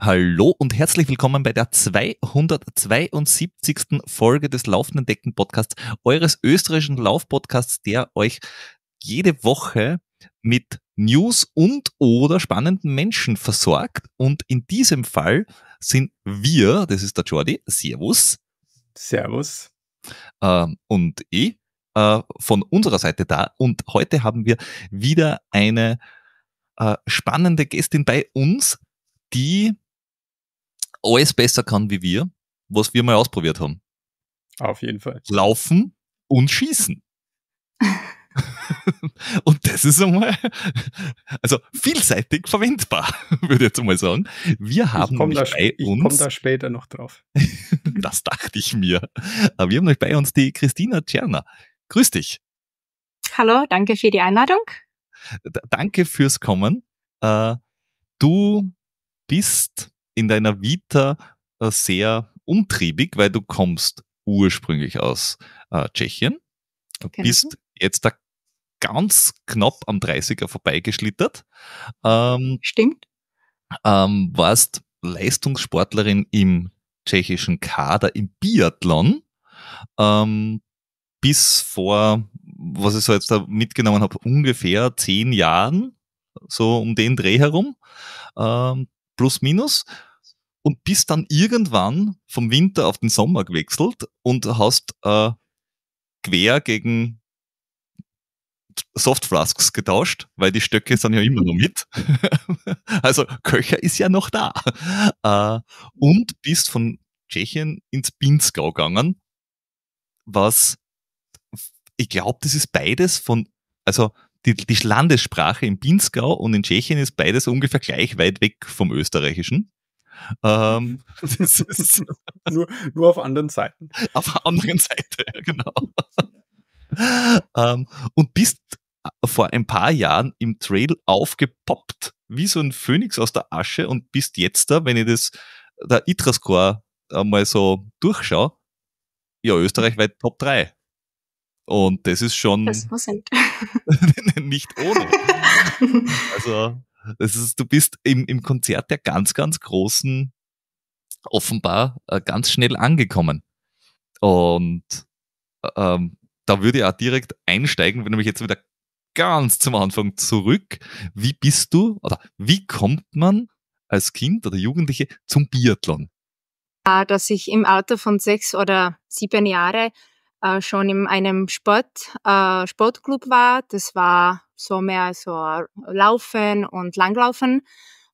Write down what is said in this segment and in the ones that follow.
Hallo und herzlich willkommen bei der 272. Folge des Laufenden Decken Podcasts, eures österreichischen Laufpodcasts, der euch jede Woche mit News und oder spannenden Menschen versorgt. Und in diesem Fall sind wir, das ist der Jordi, Servus. Servus. Ähm, und ich äh, von unserer Seite da. Und heute haben wir wieder eine äh, spannende Gästin bei uns, die alles besser kann wie wir, was wir mal ausprobiert haben. Auf jeden Fall. Laufen und schießen. und das ist einmal, also vielseitig verwendbar, würde ich jetzt mal sagen. Wir haben ich nämlich bei uns. Ich komme da später noch drauf. das dachte ich mir. Wir haben nämlich bei uns die Christina Tscherner. Grüß dich. Hallo, danke für die Einladung. D danke fürs Kommen. Äh, du bist in deiner Vita äh, sehr umtriebig, weil du kommst ursprünglich aus äh, Tschechien, genau. bist mhm. jetzt da ganz knapp am 30er vorbeigeschlittert. Ähm, Stimmt. Ähm, warst Leistungssportlerin im tschechischen Kader im Biathlon. Ähm, bis vor, was ich so jetzt da mitgenommen habe, ungefähr zehn Jahren, so um den Dreh herum, ähm, plus minus und bist dann irgendwann vom Winter auf den Sommer gewechselt und hast äh, quer gegen Softflasks getauscht, weil die Stöcke sind ja immer noch mit. also Köcher ist ja noch da. Äh, und bist von Tschechien ins Pinzgau gegangen, was ich glaube, das ist beides von, also die, die Landessprache im Pinzgau und in Tschechien ist beides ungefähr gleich weit weg vom Österreichischen. Ähm, ist, nur, nur auf anderen Seiten. Auf der anderen Seite, ja, genau. ähm, und bist äh, vor ein paar Jahren im Trail aufgepoppt, wie so ein Phönix aus der Asche und bist jetzt da, wenn ich das, der ITRA-Score einmal so durchschaue, ja, österreichweit Top 3. Und das ist schon das nicht ohne. also das ist, du bist im, im Konzert der ganz, ganz Großen offenbar äh, ganz schnell angekommen. Und ähm, da würde ich auch direkt einsteigen, wenn ich jetzt wieder ganz zum Anfang zurück. Wie bist du oder wie kommt man als Kind oder Jugendliche zum Biathlon? Ah, dass ich im Alter von sechs oder sieben Jahren äh, schon in einem Sport, äh, Sportclub war. Das war so mehr so Laufen und Langlaufen.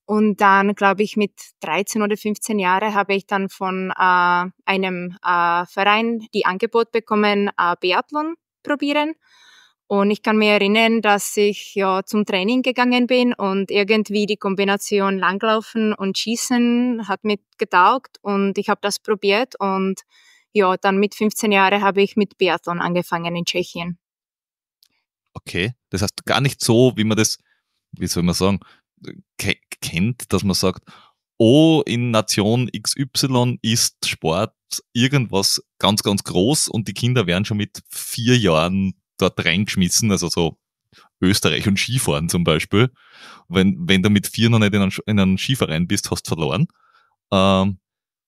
Und dann, glaube ich, mit 13 oder 15 Jahren habe ich dann von äh, einem äh, Verein die Angebot bekommen, äh, Biathlon probieren. Und ich kann mir erinnern, dass ich ja zum Training gegangen bin und irgendwie die Kombination Langlaufen und Schießen hat mir getaugt und ich habe das probiert und ja, dann mit 15 Jahren habe ich mit Biathlon angefangen in Tschechien. Okay, das heißt gar nicht so, wie man das, wie soll man sagen, kennt, dass man sagt, oh, in Nation XY ist Sport irgendwas ganz, ganz groß und die Kinder werden schon mit vier Jahren dort reingeschmissen, also so Österreich und Skifahren zum Beispiel. Wenn, wenn du mit vier noch nicht in einen, in einem Skiverein bist, hast du verloren. Ähm,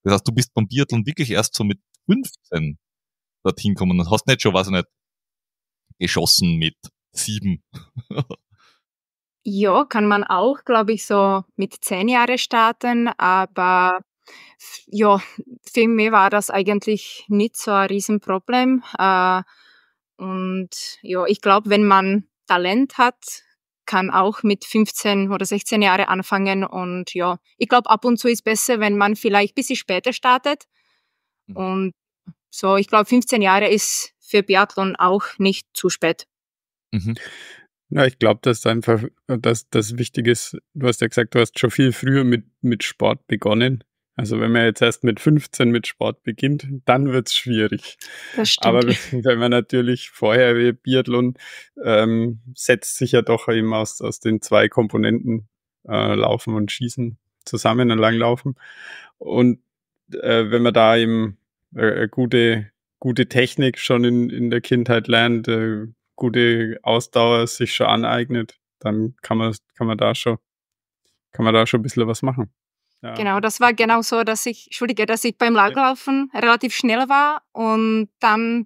das heißt, du bist beim Biathlon wirklich erst so mit 15 dorthin kommen und hast nicht schon, weiß ich nicht, geschossen mit sieben. ja, kann man auch, glaube ich, so mit zehn Jahren starten, aber ja, für mich war das eigentlich nicht so ein Riesenproblem. Äh, und ja, ich glaube, wenn man Talent hat, kann auch mit 15 oder 16 Jahren anfangen. Und ja, ich glaube, ab und zu ist besser, wenn man vielleicht ein bisschen später startet, Mhm. Und so, ich glaube, 15 Jahre ist für Biathlon auch nicht zu spät. Mhm. Ja, ich glaube, dass einfach dass das wichtig ist. Du hast ja gesagt, du hast schon viel früher mit, mit Sport begonnen. Also wenn man jetzt erst mit 15 mit Sport beginnt, dann wird es schwierig. Das stimmt. Aber wenn man natürlich vorher wie Biathlon ähm, setzt sich ja doch eben aus, aus den zwei Komponenten äh, Laufen und Schießen zusammen und Langlaufen. Und äh, wenn man da eben äh, äh, gute, gute Technik schon in, in der Kindheit lernt, äh, gute Ausdauer sich schon aneignet, dann kann man, kann man da schon, kann man da schon ein bisschen was machen. Ja. Genau, das war genau so, dass ich, entschuldige, dass ich beim Langlaufen ja. relativ schnell war und dann,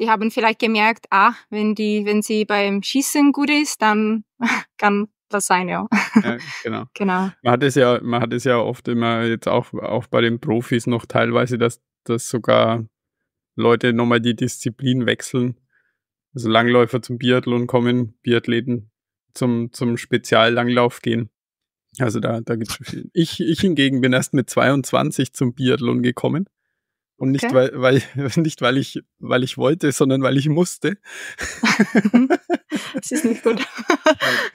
die haben vielleicht gemerkt, ah, wenn die, wenn sie beim Schießen gut ist, dann kann das sein, ja. ja genau. genau. Man hat es ja, man hat es ja oft immer jetzt auch, auch bei den Profis noch teilweise, dass, dass sogar Leute nochmal die Disziplin wechseln. Also Langläufer zum Biathlon kommen, Biathleten zum, zum Speziallanglauf gehen. Also da, da es viel. Ich, ich hingegen bin erst mit 22 zum Biathlon gekommen. Und nicht, okay. weil, weil, nicht weil, ich, weil ich wollte, sondern weil ich musste. Mhm. das ist nicht gut.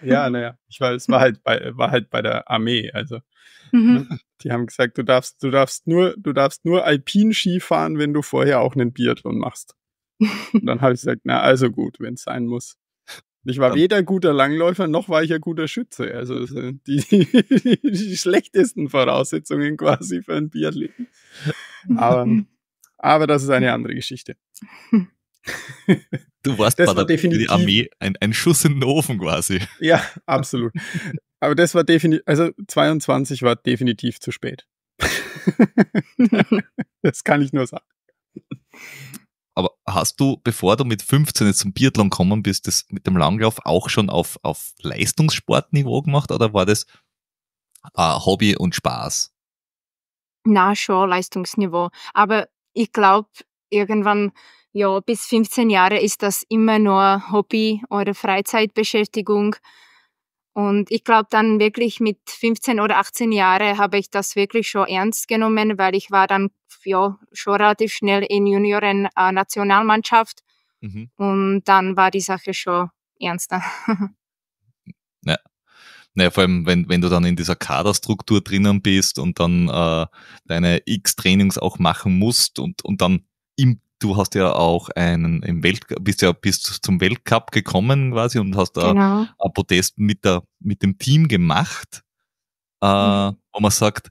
ja, naja, ich war, es war halt bei, war halt bei der Armee. Also ne? mhm. die haben gesagt, du darfst, du darfst nur, du darfst nur alpin fahren, wenn du vorher auch einen Biathlon machst. Und dann habe ich gesagt, na also gut, wenn es sein muss. Ich war weder guter Langläufer noch war ich ein guter Schütze. Also äh, die, die, die schlechtesten Voraussetzungen quasi für ein Biathleten. Aber aber das ist eine andere Geschichte. Du warst das bei war der, definitiv, Armee ein, ein Schuss in den Ofen quasi. Ja, absolut. Aber das war definitiv, also 22 war definitiv zu spät. das kann ich nur sagen. Aber hast du, bevor du mit 15 jetzt zum Biathlon gekommen bist, das mit dem Langlauf auch schon auf, auf Leistungssportniveau gemacht oder war das äh, Hobby und Spaß? Na, schon Leistungsniveau. Aber ich glaube, irgendwann, ja, bis 15 Jahre ist das immer nur Hobby oder Freizeitbeschäftigung. Und ich glaube, dann wirklich mit 15 oder 18 Jahren habe ich das wirklich schon ernst genommen, weil ich war dann ja, schon relativ schnell in Junioren-Nationalmannschaft. Äh, mhm. Und dann war die Sache schon ernster. Ja, naja, vor allem, wenn, wenn du dann in dieser Kaderstruktur drinnen bist und dann äh, deine X-Trainings auch machen musst und, und dann im Du hast ja auch einen im Welt, bist ja bis zum Weltcup gekommen quasi und hast da genau. ein Protest mit der mit dem Team gemacht, äh, mhm. wo man sagt,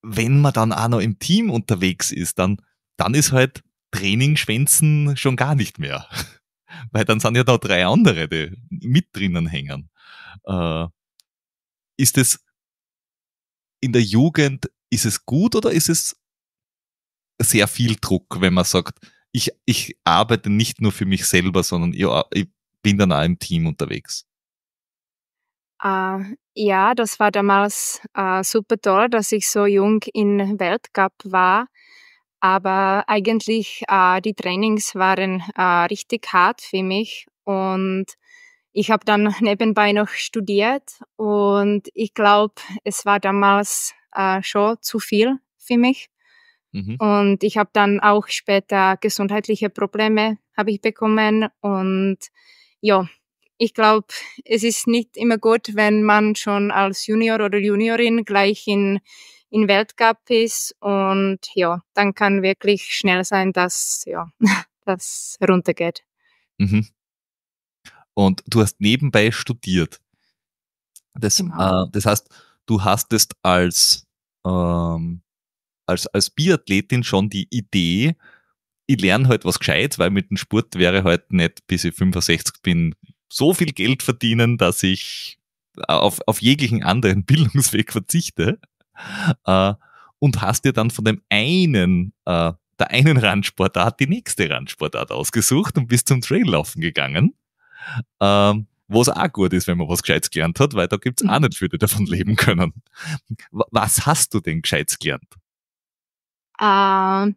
wenn man dann auch noch im Team unterwegs ist, dann dann ist halt Training schwänzen schon gar nicht mehr. Weil dann sind ja da drei andere, die mit drinnen hängen. Äh, ist es in der Jugend, ist es gut oder ist es sehr viel Druck, wenn man sagt, ich, ich arbeite nicht nur für mich selber, sondern ich, ich bin dann auch im Team unterwegs? Uh, ja, das war damals uh, super toll, dass ich so jung in Weltcup war. Aber eigentlich, uh, die Trainings waren richtig hart für mich und ich habe dann nebenbei noch studiert und ich glaube, es war damals äh, schon zu viel für mich. Mhm. Und ich habe dann auch später gesundheitliche Probleme habe ich bekommen und ja, ich glaube, es ist nicht immer gut, wenn man schon als Junior oder Juniorin gleich in in Weltcup ist und ja, dann kann wirklich schnell sein, dass ja, das runtergeht. Mhm. Und du hast nebenbei studiert. Das, genau. äh, das heißt, du hastest als, ähm, als, als Biathletin schon die Idee, ich lerne halt was gescheit, weil mit dem Sport wäre halt nicht, bis ich 65 bin, so viel Geld verdienen, dass ich auf, auf jeglichen anderen Bildungsweg verzichte. Äh, und hast dir dann von dem einen, äh, der einen Randsportart die nächste Randsportart ausgesucht und bist zum Traillaufen gegangen. Ähm, was auch gut ist, wenn man was Gescheites gelernt hat, weil da gibt es auch mhm. nicht viele, die davon leben können. Was hast du denn Gescheites gelernt? Ähm,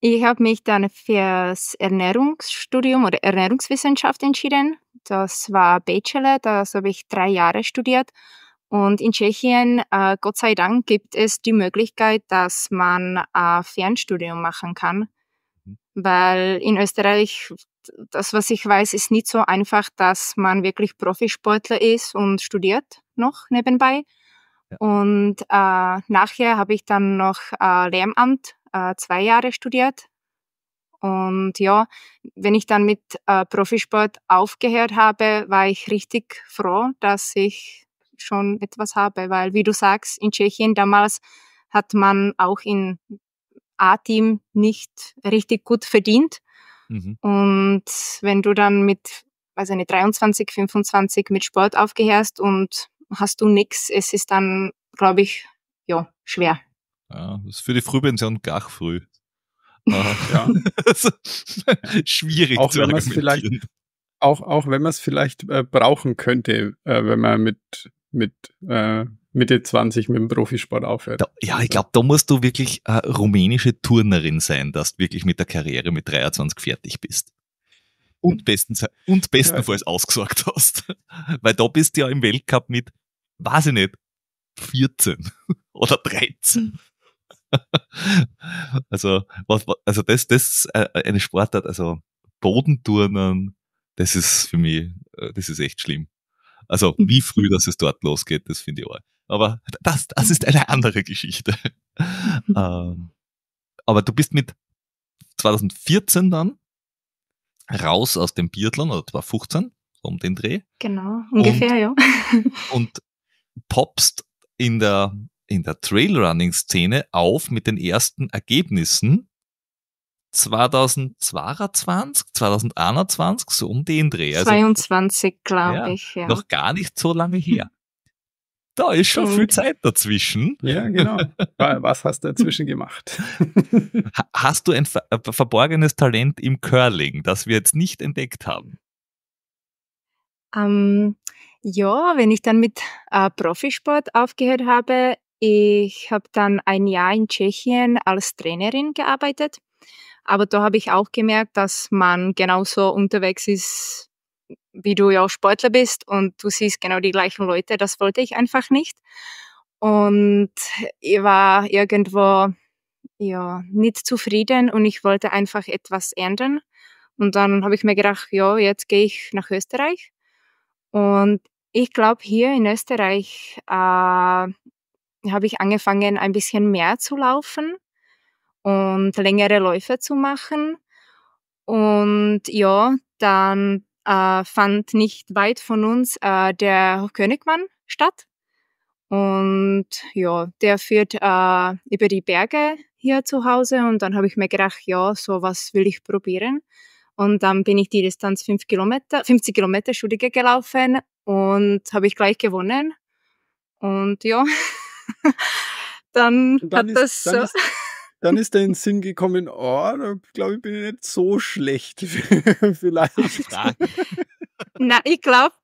ich habe mich dann fürs Ernährungsstudium oder Ernährungswissenschaft entschieden. Das war Bachelor, das habe ich drei Jahre studiert. Und in Tschechien, äh, Gott sei Dank, gibt es die Möglichkeit, dass man äh, Fernstudium machen kann. Mhm. Weil in Österreich das, was ich weiß, ist nicht so einfach, dass man wirklich Profisportler ist und studiert noch nebenbei. Ja. Und äh, nachher habe ich dann noch äh, Lehramt äh, zwei Jahre studiert. Und ja, wenn ich dann mit äh, Profisport aufgehört habe, war ich richtig froh, dass ich schon etwas habe, weil wie du sagst, in Tschechien damals hat man auch in A-Team nicht richtig gut verdient. Mhm. Und wenn du dann mit, weiß ich nicht, 23, 25 mit Sport aufgehörst und hast du nichts, es ist dann, glaube ich, ja, schwer. Ja, das ist für die Frühpension gar früh. Ah. ja. Schwierig auch zu wenn vielleicht auch, auch wenn man es vielleicht äh, brauchen könnte, äh, wenn man mit, mit äh, Mitte 20 mit dem Profisport aufhört. Da, ja, ich glaube, da musst du wirklich eine rumänische Turnerin sein, dass du wirklich mit der Karriere mit 23 fertig bist. Und, bestens, und bestenfalls ja. ausgesorgt hast. Weil da bist du ja im Weltcup mit, weiß ich nicht, 14 oder 13. Hm. also, was, also das, das ist äh, eine Sportart, also Bodenturnen, das ist für mich, äh, das ist echt schlimm. Also, hm. wie früh, dass es dort losgeht, das finde ich auch. Aber das, das ist eine andere Geschichte. ähm, aber du bist mit 2014 dann raus aus dem Biathlon, oder 2015, so um den Dreh. Genau, ungefähr, und, ja. und poppst in der, in der Trailrunning-Szene auf mit den ersten Ergebnissen. 2022, 2021, so um den Dreh. Also, 22, glaube ja, ich, ja. Noch gar nicht so lange her da ist schon viel Zeit dazwischen. Ja, genau. Was hast du dazwischen gemacht? Hast du ein äh, verborgenes Talent im Curling, das wir jetzt nicht entdeckt haben? Ähm, ja, wenn ich dann mit äh, Profisport aufgehört habe, ich habe dann ein Jahr in Tschechien als Trainerin gearbeitet. Aber da habe ich auch gemerkt, dass man genauso unterwegs ist wie du ja auch Sportler bist und du siehst genau die gleichen Leute. Das wollte ich einfach nicht. Und ich war irgendwo ja nicht zufrieden und ich wollte einfach etwas ändern. Und dann habe ich mir gedacht, ja, jetzt gehe ich nach Österreich. Und ich glaube, hier in Österreich äh, habe ich angefangen, ein bisschen mehr zu laufen und längere Läufe zu machen. Und ja, dann äh, fand nicht weit von uns äh, der Königmann statt. Und ja, der führt äh, über die Berge hier zu Hause. Und dann habe ich mir gedacht, ja, sowas will ich probieren. Und dann bin ich die Distanz 5 Kilometer, 50 Kilometer, Entschuldige, gelaufen und habe ich gleich gewonnen. Und ja, dann, dann hat ist, das dann so. Ist, dann ist der in den Sinn gekommen, oh, da glaube ich, bin ich nicht so schlecht. Vielleicht. Na, ich glaube,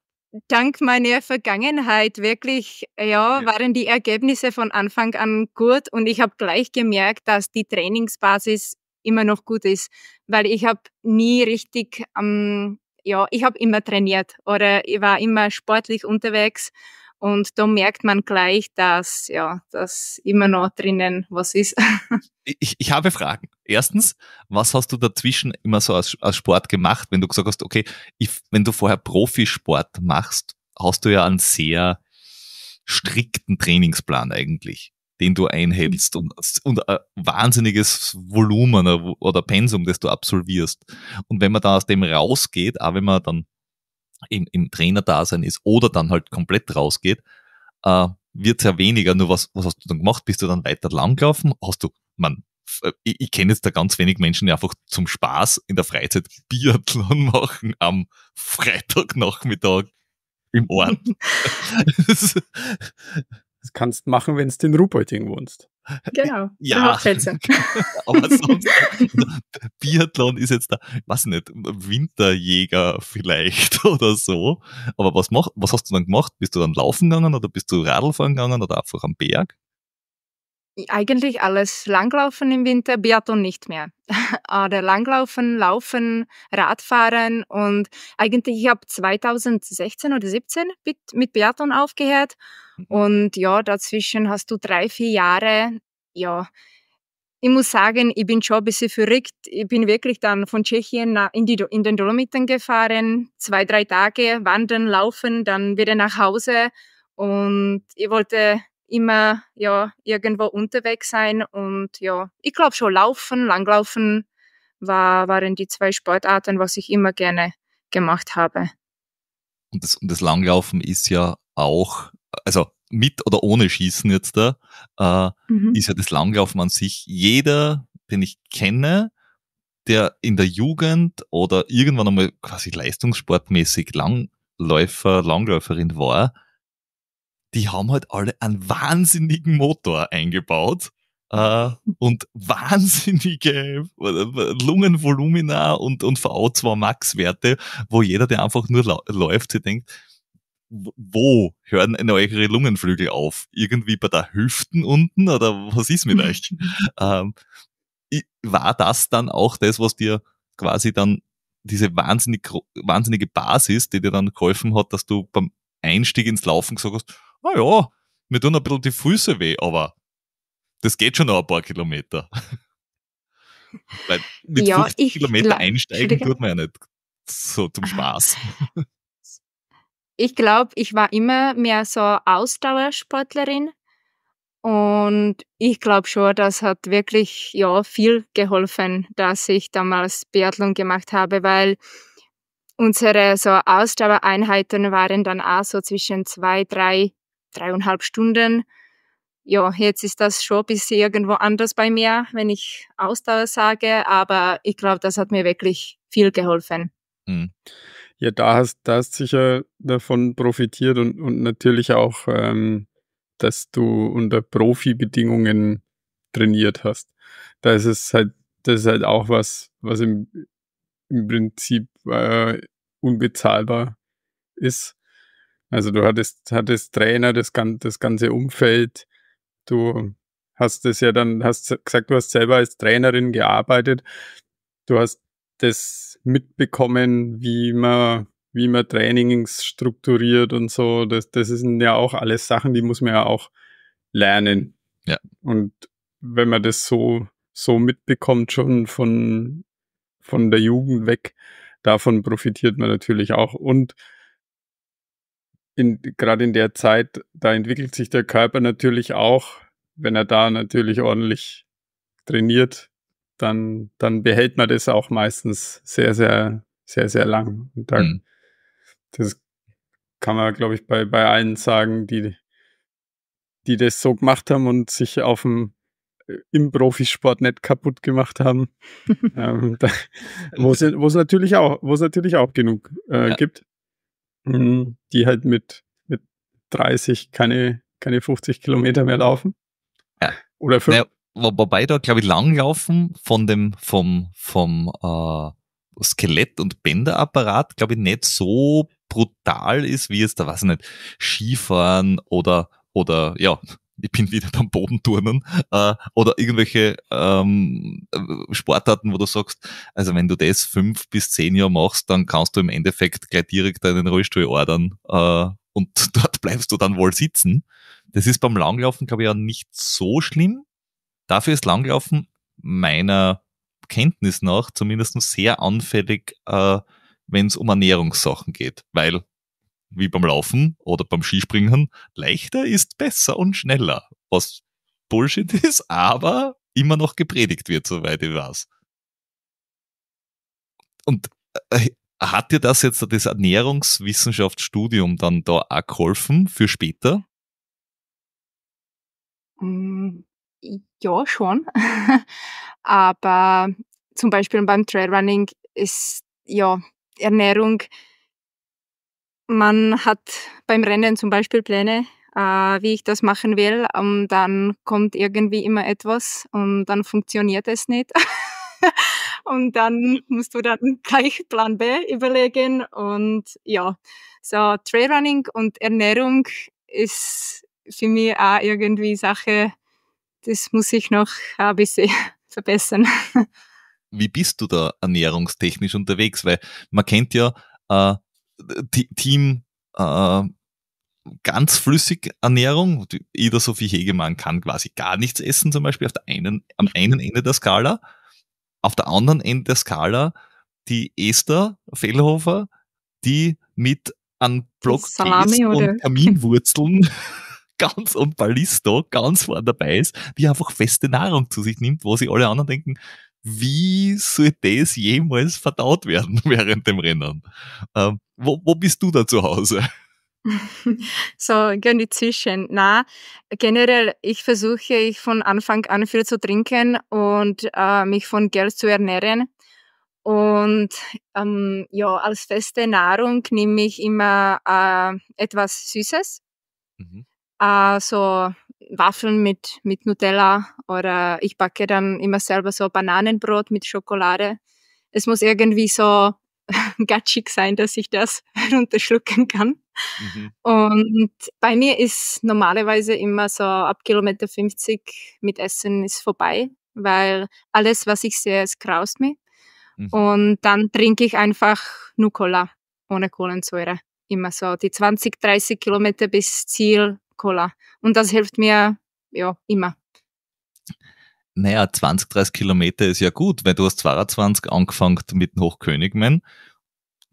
dank meiner Vergangenheit wirklich, ja, ja, waren die Ergebnisse von Anfang an gut und ich habe gleich gemerkt, dass die Trainingsbasis immer noch gut ist, weil ich habe nie richtig, ähm, ja, ich habe immer trainiert oder ich war immer sportlich unterwegs und da merkt man gleich, dass ja, dass immer noch drinnen was ist. ich, ich habe Fragen. Erstens, was hast du dazwischen immer so als, als Sport gemacht, wenn du gesagt hast, okay, ich, wenn du vorher Profisport machst, hast du ja einen sehr strikten Trainingsplan eigentlich, den du einhältst und, und ein wahnsinniges Volumen oder Pensum, das du absolvierst. Und wenn man dann aus dem rausgeht, auch wenn man dann im, im Trainerdasein ist oder dann halt komplett rausgeht, äh, wird es ja weniger. Nur was, was hast du dann gemacht? Bist du dann weiter langgelaufen? Hast du, man, äh, ich, ich kenne jetzt da ganz wenig Menschen, die einfach zum Spaß in der Freizeit Biathlon machen am Freitagnachmittag im Ort. das kannst machen, wenn du in Rupolding wohnst. Genau. Ja. Aber sonst, äh, Biathlon ist jetzt der, weiß nicht, Winterjäger vielleicht oder so. Aber was, mach, was hast du dann gemacht? Bist du dann laufen gegangen oder bist du Radl fahren gegangen oder einfach am Berg? eigentlich alles Langlaufen im Winter, Biathlon nicht mehr. Oder äh, Langlaufen, Laufen, Radfahren und eigentlich ich habe 2016 oder 17 mit, mit Biathlon aufgehört mhm. und ja, dazwischen hast du drei, vier Jahre, ja, ich muss sagen, ich bin schon ein bisschen verrückt. Ich bin wirklich dann von Tschechien in, die, in den Dolomiten gefahren, zwei, drei Tage wandern, laufen, dann wieder nach Hause. Und ich wollte immer ja irgendwo unterwegs sein und ja, ich glaube schon Laufen, Langlaufen war, waren die zwei Sportarten, was ich immer gerne gemacht habe. Und das, und das Langlaufen ist ja auch, also mit oder ohne Schießen jetzt da, äh, mhm. ist ja das Langlaufen an sich. Jeder, den ich kenne, der in der Jugend oder irgendwann einmal quasi leistungssportmäßig Langläufer, Langläuferin war, die haben halt alle einen wahnsinnigen Motor eingebaut äh, und wahnsinnige Lungenvolumina und, und VO2 Max-Werte, wo jeder, der einfach nur läuft, sich denkt, wo hören in eure Lungenflügel auf? Irgendwie bei der Hüften unten oder was ist mit euch? ähm, war das dann auch das, was dir quasi dann diese wahnsinnig, wahnsinnige Basis, die dir dann geholfen hat, dass du beim Einstieg ins Laufen gesagt hast, ah oh ja, mir tun ein bisschen die Füße weh, aber das geht schon noch ein paar Kilometer. Weil mit ja, 50 Kilometer einsteigen tut man ja nicht so zum ah. Spaß. Ich glaube, ich war immer mehr so Ausdauersportlerin und ich glaube schon, das hat wirklich ja viel geholfen, dass ich damals Biathlon gemacht habe, weil unsere so Ausdauereinheiten waren dann auch so zwischen zwei, drei dreieinhalb Stunden. Ja, jetzt ist das schon ein bisschen irgendwo anders bei mir, wenn ich Ausdauer sage, aber ich glaube, das hat mir wirklich viel geholfen. Mhm. Ja, da hast, du hast sicher davon profitiert und, und natürlich auch, ähm, dass du unter Profibedingungen trainiert hast. Da ist es halt, das ist halt auch was, was im, im Prinzip äh, unbezahlbar ist. Also du hattest, hattest Trainer, das, das ganze Umfeld, du hast es ja dann, hast gesagt, du hast selber als Trainerin gearbeitet, du hast das mitbekommen, wie man, wie man Trainings strukturiert und so. Das, das sind ja auch alles Sachen, die muss man ja auch lernen. Ja. Und wenn man das so, so mitbekommt, schon von, von der Jugend weg, davon profitiert man natürlich auch. Und in, gerade in der Zeit, da entwickelt sich der Körper natürlich auch, wenn er da natürlich ordentlich trainiert, dann, dann behält man das auch meistens sehr, sehr, sehr, sehr lang. Da, mhm. Das kann man, glaube ich, bei, bei allen sagen, die, die das so gemacht haben und sich auf dem äh, im Profisport nicht kaputt gemacht haben. ähm, äh, wo es natürlich auch, wo es natürlich auch genug äh, ja. gibt die halt mit, mit 30 keine, keine 50 Kilometer mehr laufen. Ja. Oder 5. Naja, wobei da, glaube ich, langlaufen von dem, vom, vom äh, Skelett- und Bänderapparat, glaube ich, nicht so brutal ist, wie es da, weiß ich nicht, Skifahren oder, oder ja, ich bin wieder beim Bodenturnen äh, oder irgendwelche ähm, äh, Sportarten, wo du sagst, also wenn du das fünf bis zehn Jahre machst, dann kannst du im Endeffekt gleich direkt einen Rollstuhl ordern äh, und dort bleibst du dann wohl sitzen. Das ist beim Langlaufen, glaube ich, ja nicht so schlimm. Dafür ist Langlaufen meiner Kenntnis nach zumindest sehr anfällig, äh, wenn es um Ernährungssachen geht, weil wie beim Laufen oder beim Skispringen, leichter ist besser und schneller. Was Bullshit ist, aber immer noch gepredigt wird, soweit ich weiß. Und äh, hat dir das jetzt das Ernährungswissenschaftsstudium dann da auch geholfen für später? Hm, ja, schon. aber zum Beispiel beim Trailrunning ist ja Ernährung man hat beim Rennen zum Beispiel Pläne, äh, wie ich das machen will. Und ähm, dann kommt irgendwie immer etwas und dann funktioniert es nicht. und dann musst du dann gleich Plan B überlegen. Und ja, so Trailrunning und Ernährung ist für mich auch irgendwie Sache, das muss ich noch ein bisschen verbessern. Wie bist du da ernährungstechnisch unterwegs? Weil man kennt ja äh, Team äh, ganz flüssig Ernährung. Ida Sophie Hegemann kann quasi gar nichts essen, zum Beispiel auf der einen, am mhm. einen Ende der Skala. Auf der anderen Ende der Skala die Esther Fellhofer, die mit an Block und Kaminwurzeln ganz und Ballisto ganz vorne dabei ist, die einfach feste Nahrung zu sich nimmt, wo sie alle anderen denken, wie soll das jemals verdaut werden während dem Rennen? Ähm, wo, wo bist du da zu Hause? so, gerne zwischen. Na, generell, ich versuche ich von Anfang an viel zu trinken und äh, mich von Geld zu ernähren. Und ähm, ja, als feste Nahrung nehme ich immer äh, etwas Süßes. Mhm. Also Waffeln mit, mit Nutella oder ich backe dann immer selber so Bananenbrot mit Schokolade. Es muss irgendwie so gatschig sein, dass ich das runterschlucken kann. Mhm. Und bei mir ist normalerweise immer so ab Kilometer 50 mit Essen ist vorbei, weil alles, was ich sehe, es kraust mich. Mhm. Und dann trinke ich einfach Nucola ohne Kohlensäure. Immer so die 20, 30 Kilometer bis Ziel Cola. Und das hilft mir ja immer. Naja, 20, 30 Kilometer ist ja gut, weil du hast 22 angefangen mit dem Hochkönigmann.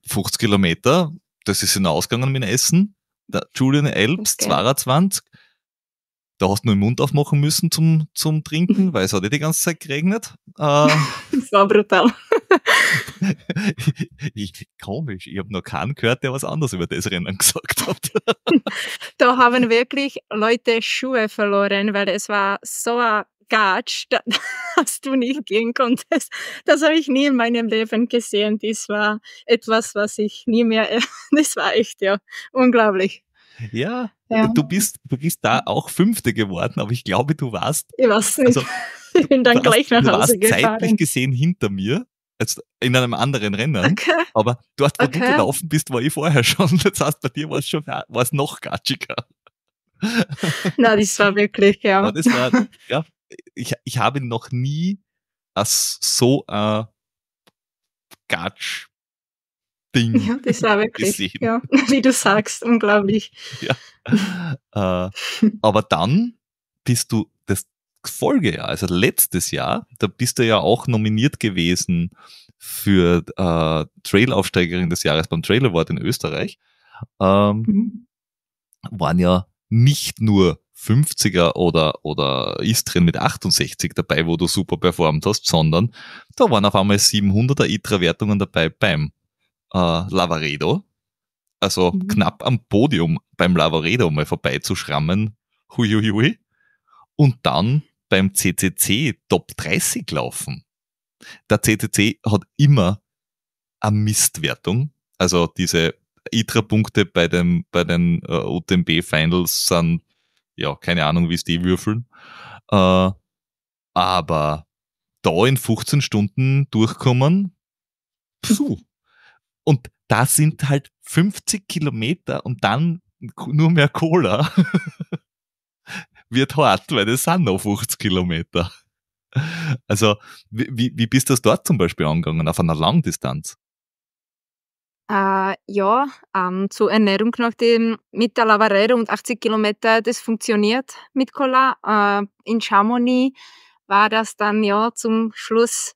50 Kilometer, das ist hinausgegangen mit dem Essen. Der Julian Elbs, okay. 22. Da hast du nur den Mund aufmachen müssen zum, zum Trinken, weil es hat eh die ganze Zeit geregnet. Äh, das war brutal. ich, komisch, ich habe noch keinen gehört, der was anderes über das Rennen gesagt hat. da haben wirklich Leute Schuhe verloren, weil es war so ein Gatsch, dass du nicht gehen konntest. Das habe ich nie in meinem Leben gesehen. Das war etwas, was ich nie mehr, das war echt, ja, unglaublich. Ja, ja, Du, bist, du bist da auch Fünfte geworden, aber ich glaube, du warst. Ich weiß nicht. Also, ich bin dann warst, gleich nach Hause du warst gefahren. zeitlich gesehen hinter mir jetzt in einem anderen Rennen. Okay. Aber dort, wo okay. du gelaufen bist, war ich vorher schon. Das heißt, bei dir war es schon war es noch gatschiger. Na, das war wirklich, ja. Aber das war, ja, ich, ich habe noch nie als äh, so ein äh, Gatsch Ding. Ja, das war wirklich, ja, wie du sagst, unglaublich. Ja. Äh, aber dann bist du Folgejahr, also letztes Jahr, da bist du ja auch nominiert gewesen für äh, Trailaufsteigerin des Jahres beim Trail Award in Österreich. Ähm, mhm. Waren ja nicht nur 50er oder, oder Istrin mit 68 dabei, wo du super performt hast, sondern da waren auf einmal 700er ITRA-Wertungen dabei beim äh, Lavaredo. Also mhm. knapp am Podium beim Lavaredo mal vorbeizuschrammen. Huiuiui. Und dann beim CCC Top 30 laufen. Der CCC hat immer eine Mistwertung. Also diese ITRA-Punkte bei, dem, bei den äh, OTMB-Finals sind, ja, keine Ahnung, wie es die würfeln. Äh, aber da in 15 Stunden durchkommen, puh. Und das sind halt 50 Kilometer und dann nur mehr Cola. wird hart, weil das sind noch 50 Kilometer. Also, wie, wie bist du das dort zum Beispiel angegangen, auf einer Langdistanz? Äh, ja, ähm, zur Ernährung nachdem mit der Lavarere und 80 Kilometer, das funktioniert mit Cola. Äh, in Chamonix war das dann ja zum Schluss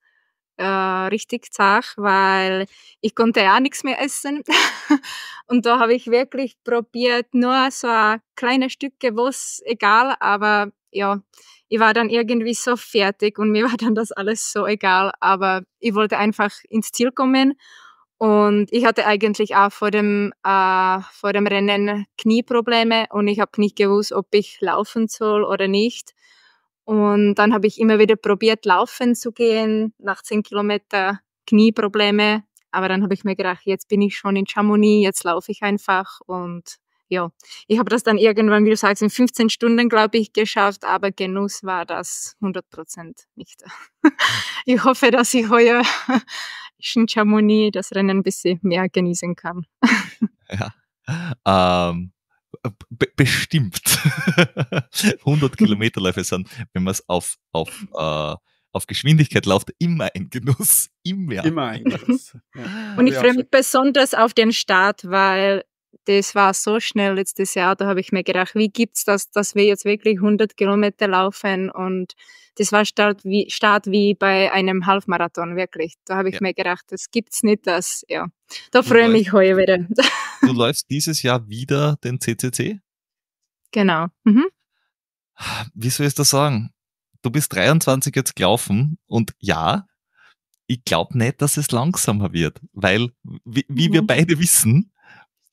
äh, richtig zach, weil ich konnte ja nichts mehr essen. und da habe ich wirklich probiert, nur so kleine Stücke, was egal, aber ja, ich war dann irgendwie so fertig und mir war dann das alles so egal, aber ich wollte einfach ins Ziel kommen. Und ich hatte eigentlich auch vor dem, äh, vor dem Rennen Knieprobleme und ich habe nicht gewusst, ob ich laufen soll oder nicht. Und dann habe ich immer wieder probiert, laufen zu gehen, nach zehn Kilometer Knieprobleme. Aber dann habe ich mir gedacht, jetzt bin ich schon in Chamonix, jetzt laufe ich einfach. Und ja, ich habe das dann irgendwann, wie du sagst, in 15 Stunden, glaube ich, geschafft. Aber Genuss war das 100 Prozent nicht. ich hoffe, dass ich heuer in Chamonix das Rennen ein bisschen mehr genießen kann. ja. Ähm, bestimmt 100 Kilometerläufe sind, wenn man es auf, auf, äh, auf Geschwindigkeit läuft, immer ein Genuss. Immer. Immer ein Genuss. Ja. Und ich freue mich besonders auf den Start, weil das war so schnell letztes Jahr, da habe ich mir gedacht, wie gibt es das, dass wir jetzt wirklich 100 Kilometer laufen und das war Start wie, Start wie bei einem Halbmarathon, wirklich. Da habe ich ja. mir gedacht, das gibt es nicht, das, ja. Da freue ich mich heute wieder. du ähm. läufst dieses Jahr wieder den CCC? Genau. Mhm. Wie soll ich das sagen? Du bist 23 jetzt gelaufen und ja, ich glaube nicht, dass es langsamer wird, weil, wie, wie mhm. wir beide wissen,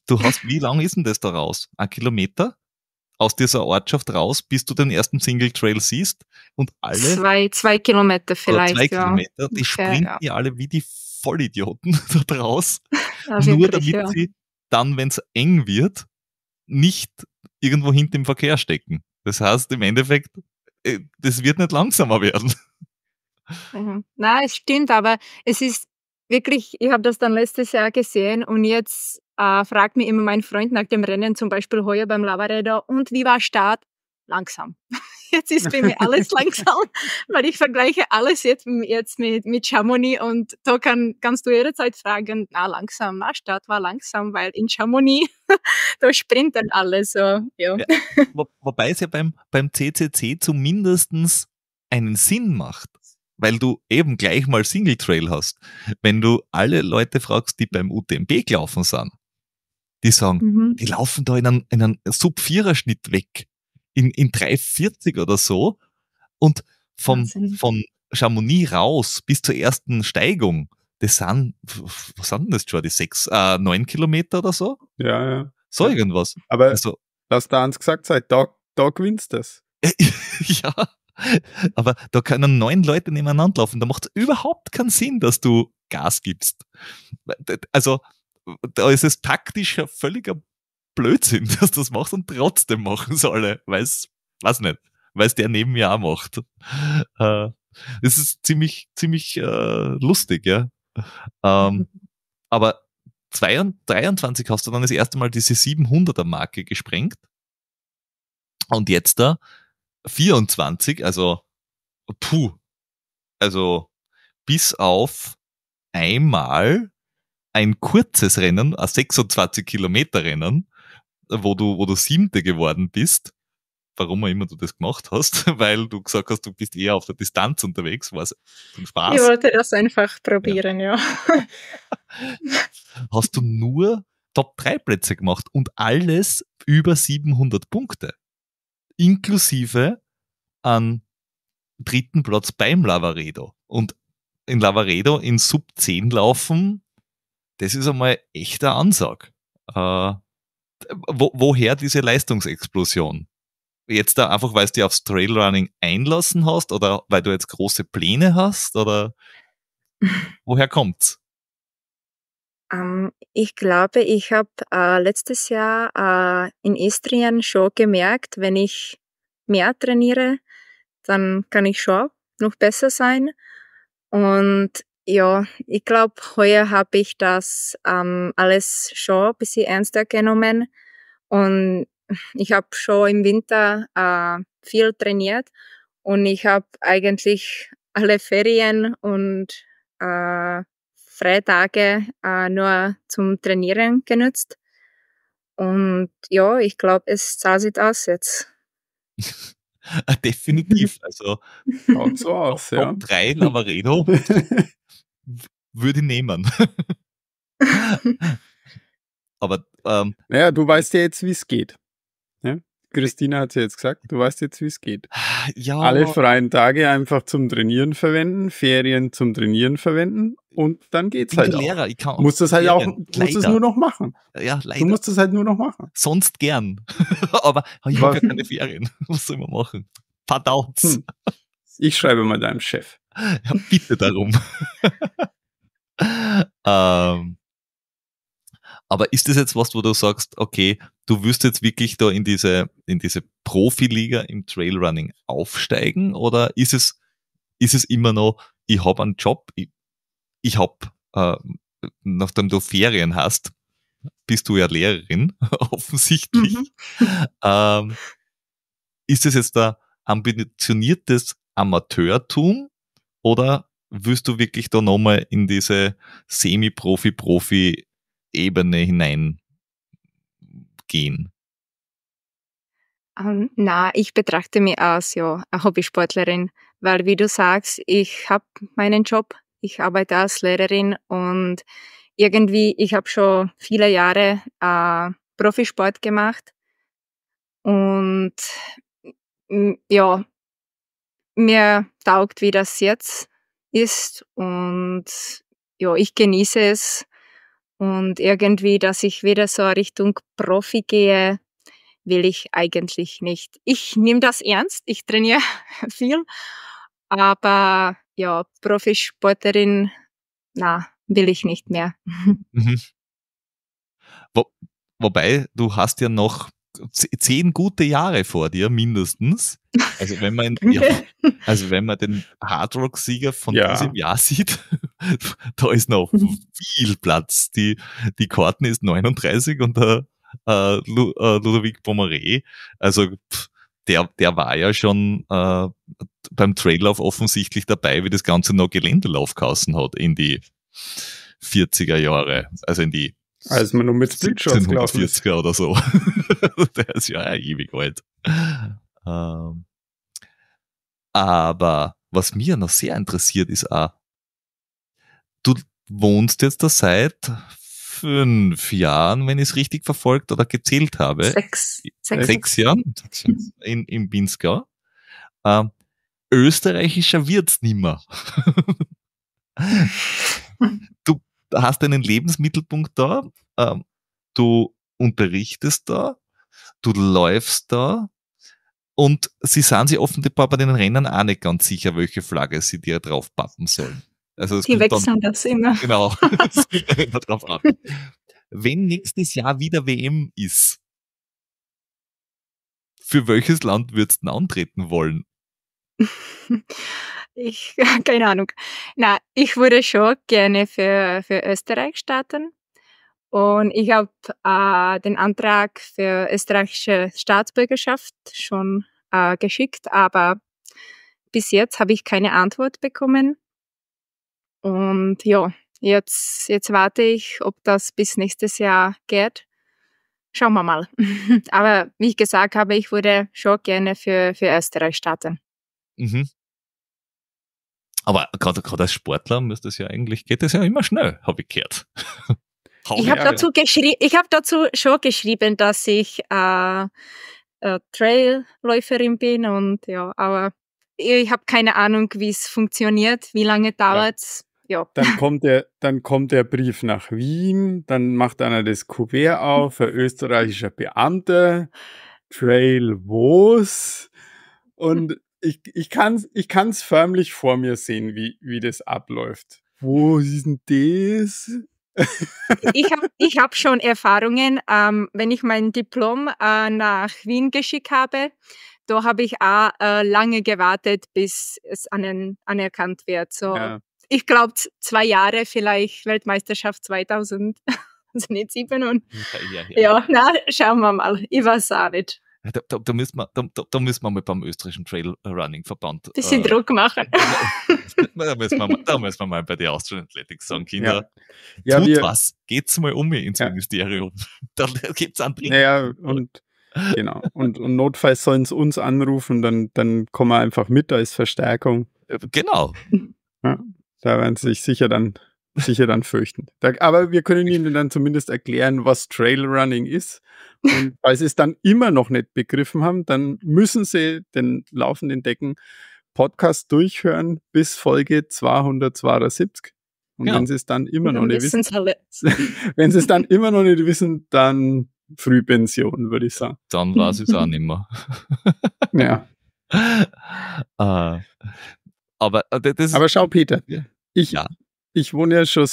du hast, wie lang ist denn das da raus? Ein Kilometer? Aus dieser Ortschaft raus, bis du den ersten Single Trail siehst und alle. Zwei, zwei Kilometer vielleicht. zwei ja. Kilometer. Die okay, sprinten ja. die alle wie die Vollidioten da draus. Ja, wirklich, nur damit ja. sie dann, wenn es eng wird, nicht irgendwo hinter im Verkehr stecken. Das heißt, im Endeffekt, äh, das wird nicht langsamer werden. Mhm. Na, es stimmt, aber es ist wirklich, ich habe das dann letztes Jahr gesehen und jetzt äh, fragt mich immer mein Freund nach dem Rennen, zum Beispiel heuer beim Lavaredo, und wie war Start? Langsam. jetzt ist bei mir alles langsam, weil ich vergleiche alles jetzt, jetzt mit, mit Chamonix und da kann, kannst du jederzeit fragen, na langsam, na Stadt war langsam, weil in Chamonix, da sprinten alle so. Ja. Ja, wo, wobei es ja beim, beim CCC zumindest einen Sinn macht weil du eben gleich mal Single Trail hast. Wenn du alle Leute fragst, die beim UTMB gelaufen sind, die sagen, mhm. die laufen da in einem, in einen sub 4 schnitt weg in, in 340 oder so. Und von, von Chamonix raus bis zur ersten Steigung, das sind, was sind denn das schon, die sechs, äh, neun Kilometer oder so? Ja, ja. So irgendwas. Aber also, lass da eins gesagt sein, da, da gewinnst du das. ja. Aber da können neun Leute nebeneinander laufen. Da macht es überhaupt keinen Sinn, dass du Gas gibst. Also, da ist es taktisch völliger Blödsinn, dass du das machst und trotzdem machen sie alle, weiß, weiß nicht, weiß der neben mir auch macht. Äh, das ist ziemlich, ziemlich äh, lustig, ja. Ähm, aber 22, 23 hast du dann das erste Mal diese 700er Marke gesprengt. Und jetzt da 24, also puh, also bis auf einmal ein kurzes Rennen, ein 26 Kilometer Rennen, wo du, wo du Siebte geworden bist, warum auch immer du das gemacht hast, weil du gesagt hast, du bist eher auf der Distanz unterwegs, war es Spaß. Ich wollte das einfach probieren, ja. ja. hast du nur Top 3 Plätze gemacht und alles über 700 Punkte. Inklusive an dritten Platz beim Lavaredo. Und in Lavaredo in Sub 10 laufen, das ist einmal echter Ansag. Äh, wo, woher diese Leistungsexplosion? Jetzt da einfach, weil du dich aufs Trailrunning einlassen hast oder weil du jetzt große Pläne hast oder woher kommt's? Um, ähm, ich glaube, ich habe äh, letztes Jahr äh, in Istrien schon gemerkt, wenn ich mehr trainiere, dann kann ich schon noch besser sein. Und ja, ich glaube, heuer habe ich das ähm, alles schon ein bisschen ernster genommen und ich habe schon im Winter äh, viel trainiert und ich habe eigentlich alle Ferien und äh, Freitage äh, nur zum Trainieren genutzt. Und ja, ich glaube, es sah sich aus jetzt. Definitiv. Also, schaut so aus, ja. Drei Lavaredo. würde nehmen. Aber. Ähm, naja, du weißt ja jetzt, wie es geht. Ja? Ne? Christina hat es ja jetzt gesagt, du weißt jetzt, wie es geht. Ja. Alle freien Tage einfach zum Trainieren verwenden, Ferien zum Trainieren verwenden und dann geht's ich bin halt. Auch. Lehrer, ich kann musst das halt auch, musst das nur noch machen. Ja, leider. Du musst das halt nur noch machen. Sonst gern. Aber ich habe ja keine Ferien. Was soll man machen? Pardon. Hm. Ich schreibe mal deinem Chef ja, bitte darum. ähm, aber ist das jetzt was, wo du sagst, okay, du wirst jetzt wirklich da in diese, in diese Profiliga im Trailrunning aufsteigen oder ist es, ist es immer noch, ich habe einen Job, ich, ich habe, äh, nachdem du Ferien hast, bist du ja Lehrerin, offensichtlich. Mhm. Ähm, ist es jetzt da ambitioniertes Amateurtum oder willst du wirklich da nochmal in diese Semi-Profi-Profi-Ebene hineingehen? Um, ähm, na, ich betrachte mich als ja, eine Hobbysportlerin, weil wie du sagst, ich habe meinen Job, ich arbeite als Lehrerin und irgendwie, ich habe schon viele Jahre äh, Profisport gemacht und ja, mir taugt, wie das jetzt ist und ja, ich genieße es und irgendwie, dass ich wieder so Richtung Profi gehe, will ich eigentlich nicht. Ich nehme das ernst, ich trainiere viel, aber ja, Profisportlerin, na, will ich nicht mehr. Mhm. Wo, wobei, du hast ja noch zehn gute Jahre vor dir, mindestens. Also wenn man, ja, also wenn man den Hardrock-Sieger von ja. diesem Jahr sieht, da ist noch viel Platz. Die, die Karten ist 39 und der äh, äh Ludovic Pomeré, also der, der war ja schon äh, beim Traillauf offensichtlich dabei, wie das Ganze noch Geländelaufkassen hat in die 40er Jahre, also in die als man nur mit Splitshots gelaufen ist. oder so. Der ist ja ewig alt. Ähm, aber was mir noch sehr interessiert ist auch, du wohnst jetzt da seit fünf Jahren, wenn ich es richtig verfolgt oder gezählt habe. Sechs. Sechs, sechs Jahren in, in Binsgau. Ähm, österreichischer wird's nimmer. du da hast einen Lebensmittelpunkt da, ähm, du unterrichtest da, du läufst da, und sie sind sich offenbar bei den Rennern auch nicht ganz sicher, welche Flagge sie dir drauf pappen sollen. Also die wechseln dann, das immer. Genau. das immer drauf ab. Wenn nächstes Jahr wieder WM ist, für welches Land würdest du antreten wollen? ich, keine Ahnung. Na, ich würde schon gerne für, für Österreich starten. Und ich habe äh, den Antrag für österreichische Staatsbürgerschaft schon äh, geschickt, aber bis jetzt habe ich keine Antwort bekommen. Und ja, jetzt, jetzt warte ich, ob das bis nächstes Jahr geht. Schauen wir mal. aber wie ich gesagt habe, ich würde schon gerne für, für Österreich starten. Mhm. Aber gerade als Sportler müsste es ja eigentlich, geht es ja immer schnell, habe ich gehört. ich habe dazu, geschrie ich hab dazu schon geschrieben, dass ich äh, äh, Trailläuferin bin und ja, aber ich habe keine Ahnung, wie es funktioniert, wie lange dauert es. Ja. ja. Dann, kommt der, dann kommt der Brief nach Wien, dann macht einer das Kuvert auf, ein österreichischer Beamter, Trail Woos und ich, ich kann es ich kann's förmlich vor mir sehen, wie, wie das abläuft. Wo ist denn das? ich habe ich hab schon Erfahrungen. Ähm, wenn ich mein Diplom äh, nach Wien geschickt habe, da habe ich auch äh, lange gewartet, bis es anen, anerkannt wird. So, ja. Ich glaube, zwei Jahre vielleicht Weltmeisterschaft 2000. Also nicht sieben und ja, ja, ja. ja na, schauen wir mal. Ich weiß auch nicht. Da, da, da, müssen wir, da, da müssen wir mal beim österreichischen Trail Running verband Bisschen äh, Druck machen. da, müssen wir, da müssen wir mal bei der Austrian Athletics sagen, Kinder. Ja. Ja, tut wir, was, geht's mal um ins ja. Ministerium. Da gibt's Anträge. Naja, und genau. Und, und notfalls sollen sie uns anrufen, dann, dann kommen wir einfach mit, als Verstärkung. Äh, genau. Ja, da werden sie sich sicher dann, sicher dann fürchten. Da, aber wir können ihnen dann zumindest erklären, was Trail Running ist, und weil sie es dann immer noch nicht begriffen haben, dann müssen sie den laufenden Decken Podcast durchhören bis Folge 272. Und ja. wenn sie es dann immer dann noch nicht wissen, wenn sie es dann immer noch nicht wissen, dann Frühpension, würde ich sagen. Dann war es auch nicht mehr. ja. Uh, aber, äh, das aber schau, Peter, ich, ja. ich wohne ja schon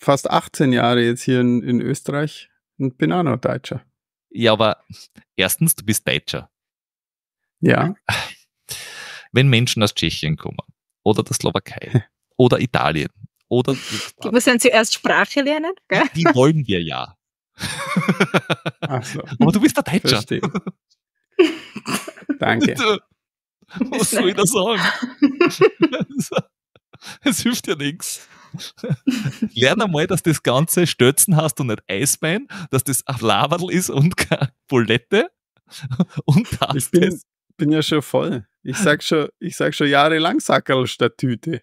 fast 18 Jahre jetzt hier in, in Österreich und bin auch noch Deutscher. Ja, aber erstens, du bist Deutscher. Ja. Wenn Menschen aus Tschechien kommen oder der Slowakei oder Italien oder. Die müssen zuerst Sprache lernen, gell? Die wollen wir ja. Ach so. Aber du bist der Deutscher. Verstehe. Danke. was soll ich da sagen? Es hilft ja nichts. Lern einmal, dass das ganze Stötzen hast und nicht Eisbein, dass das ein Laberl ist und keine Bulette. Und das ich bin, bin ja schon voll. Ich sag schon, ich sag schon jahrelang Sackerl statt Tüte.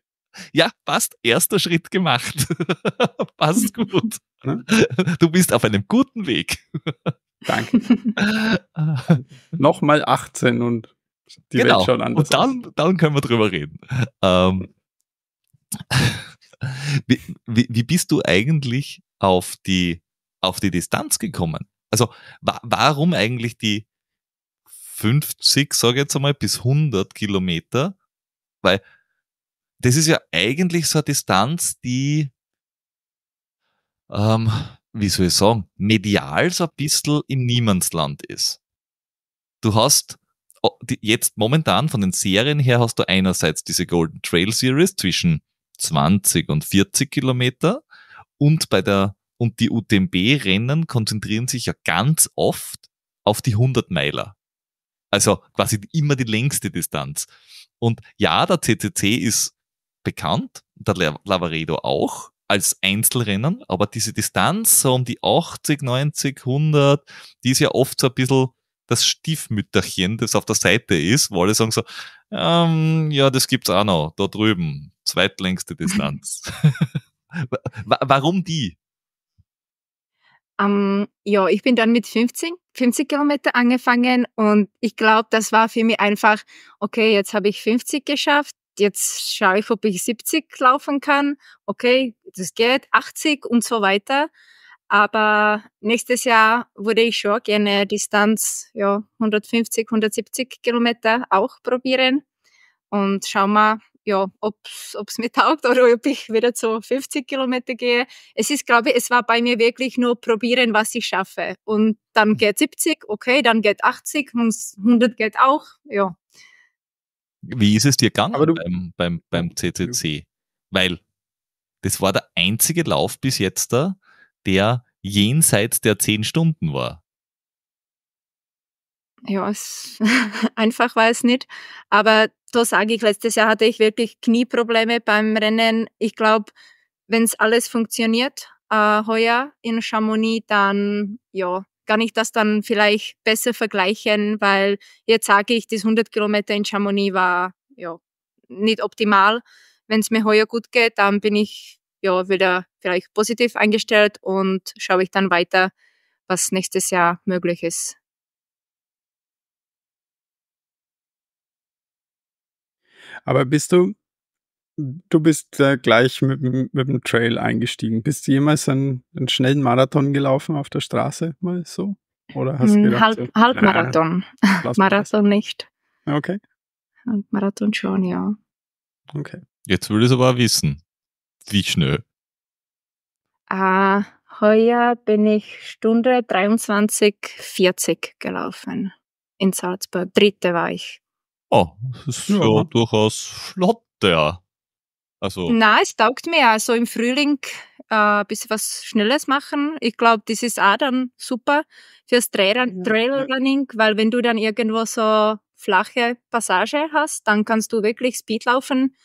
Ja, passt. Erster Schritt gemacht. passt gut. Ne? Du bist auf einem guten Weg. Danke. Nochmal 18 und die genau. Welt schaut anders Und dann, dann können wir drüber reden. Ähm, wie, wie, wie bist du eigentlich auf die, auf die Distanz gekommen? Also wa warum eigentlich die 50, sage ich jetzt einmal, bis 100 Kilometer? Weil das ist ja eigentlich so eine Distanz, die, ähm, wie soll ich sagen, medial so ein bisschen im Niemandsland ist. Du hast oh, jetzt momentan von den Serien her hast du einerseits diese Golden Trail Series zwischen 20 und 40 Kilometer. Und bei der, und die UTMB-Rennen konzentrieren sich ja ganz oft auf die 100 Meiler. Also quasi immer die längste Distanz. Und ja, der CCC ist bekannt, der Lavaredo auch als Einzelrennen, aber diese Distanz so um die 80, 90, 100, die ist ja oft so ein bisschen das Stiefmütterchen, das auf der Seite ist, wo alle sagen so, ähm, ja, das gibt's auch noch, da drüben zweitlängste Distanz. Warum die? Um, ähm, ja, ich bin dann mit 15, 50 Kilometer angefangen und ich glaube, das war für mich einfach, okay, jetzt habe ich 50 geschafft, jetzt schaue ich, ob ich 70 laufen kann, okay, das geht, 80 und so weiter. Aber nächstes Jahr würde ich schon gerne Distanz, ja, 150, 170 Kilometer auch probieren und schau mal, ja, ob es mir taugt oder ob ich wieder zu 50 Kilometer gehe. Es ist, glaube ich, es war bei mir wirklich nur probieren, was ich schaffe. Und dann mhm. geht 70, okay, dann geht 80, 100 geht auch, ja. Wie ist es dir gegangen Aber du, beim, beim, beim CCC? Weil das war der einzige Lauf bis jetzt da, der jenseits der 10 Stunden war ja, es, einfach war es nicht. Aber da sage ich, letztes Jahr hatte ich wirklich Knieprobleme beim Rennen. Ich glaube, wenn es alles funktioniert, äh, heuer in Chamonix, dann ja, kann ich das dann vielleicht besser vergleichen, weil jetzt sage ich, das 100 Kilometer in Chamonix war ja nicht optimal. Wenn es mir heuer gut geht, dann bin ich ja wieder vielleicht positiv eingestellt und schaue ich dann weiter, was nächstes Jahr möglich ist. Aber bist du, du bist äh, gleich mit, mit dem Trail eingestiegen. Bist du jemals einen, einen schnellen Marathon gelaufen auf der Straße mal so? Oder hast du hm, gedacht, Halb, so, Halbmarathon. Marathon nicht. Okay. Halbmarathon schon, ja. Okay. Jetzt will ich aber wissen. Wie schnell? Ah, heuer bin ich Stunde 23,40 gelaufen. In Salzburg. Dritte war ich oh, ah, das ist ja, ja durchaus flott, ja. Also. Na, es taugt mir. Also im Frühling äh, ein bisschen was Schnelles machen. Ich glaube, das ist auch dann super fürs Trailrunning, Trail weil wenn du dann irgendwo so flache Passage hast, dann kannst du wirklich Speed laufen.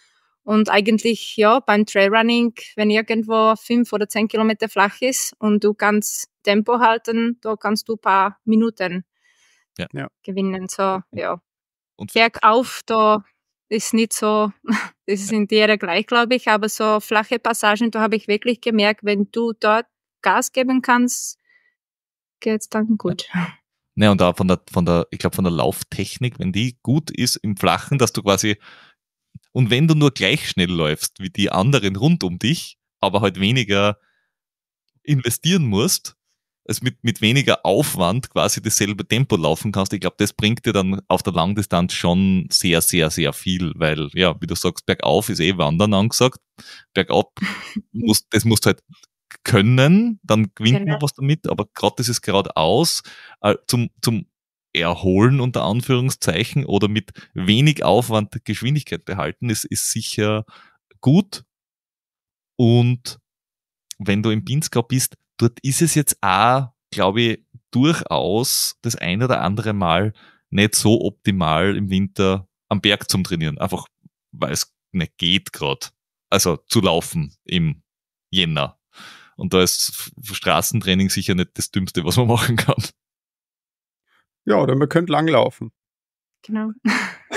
Und eigentlich, ja, beim Trailrunning, wenn irgendwo fünf oder zehn Kilometer flach ist und du kannst Tempo halten, da kannst du ein paar Minuten ja. gewinnen. So, ja. Und Bergauf, da ist nicht so, das ist in der gleich, glaube ich, aber so flache Passagen, da habe ich wirklich gemerkt, wenn du dort Gas geben kannst, geht's dann gut. Ne, und auch von der, von der, ich glaube, von der Lauftechnik, wenn die gut ist im Flachen, dass du quasi, und wenn du nur gleich schnell läufst wie die anderen rund um dich, aber halt weniger investieren musst, also mit, mit weniger Aufwand quasi dasselbe Tempo laufen kannst. Ich glaube, das bringt dir dann auf der Langdistanz schon sehr, sehr, sehr viel, weil, ja, wie du sagst, bergauf ist eh Wandern angesagt. Bergab, musst, das musst du halt können, dann gewinnt genau. man was damit, aber gerade das ist geradeaus äh, zum, zum Erholen unter Anführungszeichen oder mit wenig Aufwand Geschwindigkeit behalten, ist, ist sicher gut. Und wenn du im Pinzgau bist, dort ist es jetzt auch, glaube ich, durchaus das ein oder andere Mal nicht so optimal im Winter am Berg zum Trainieren. Einfach, weil es nicht geht gerade. Also zu laufen im Jänner. Und da ist Straßentraining sicher nicht das Dümmste, was man machen kann. Ja, oder man könnte langlaufen. Genau.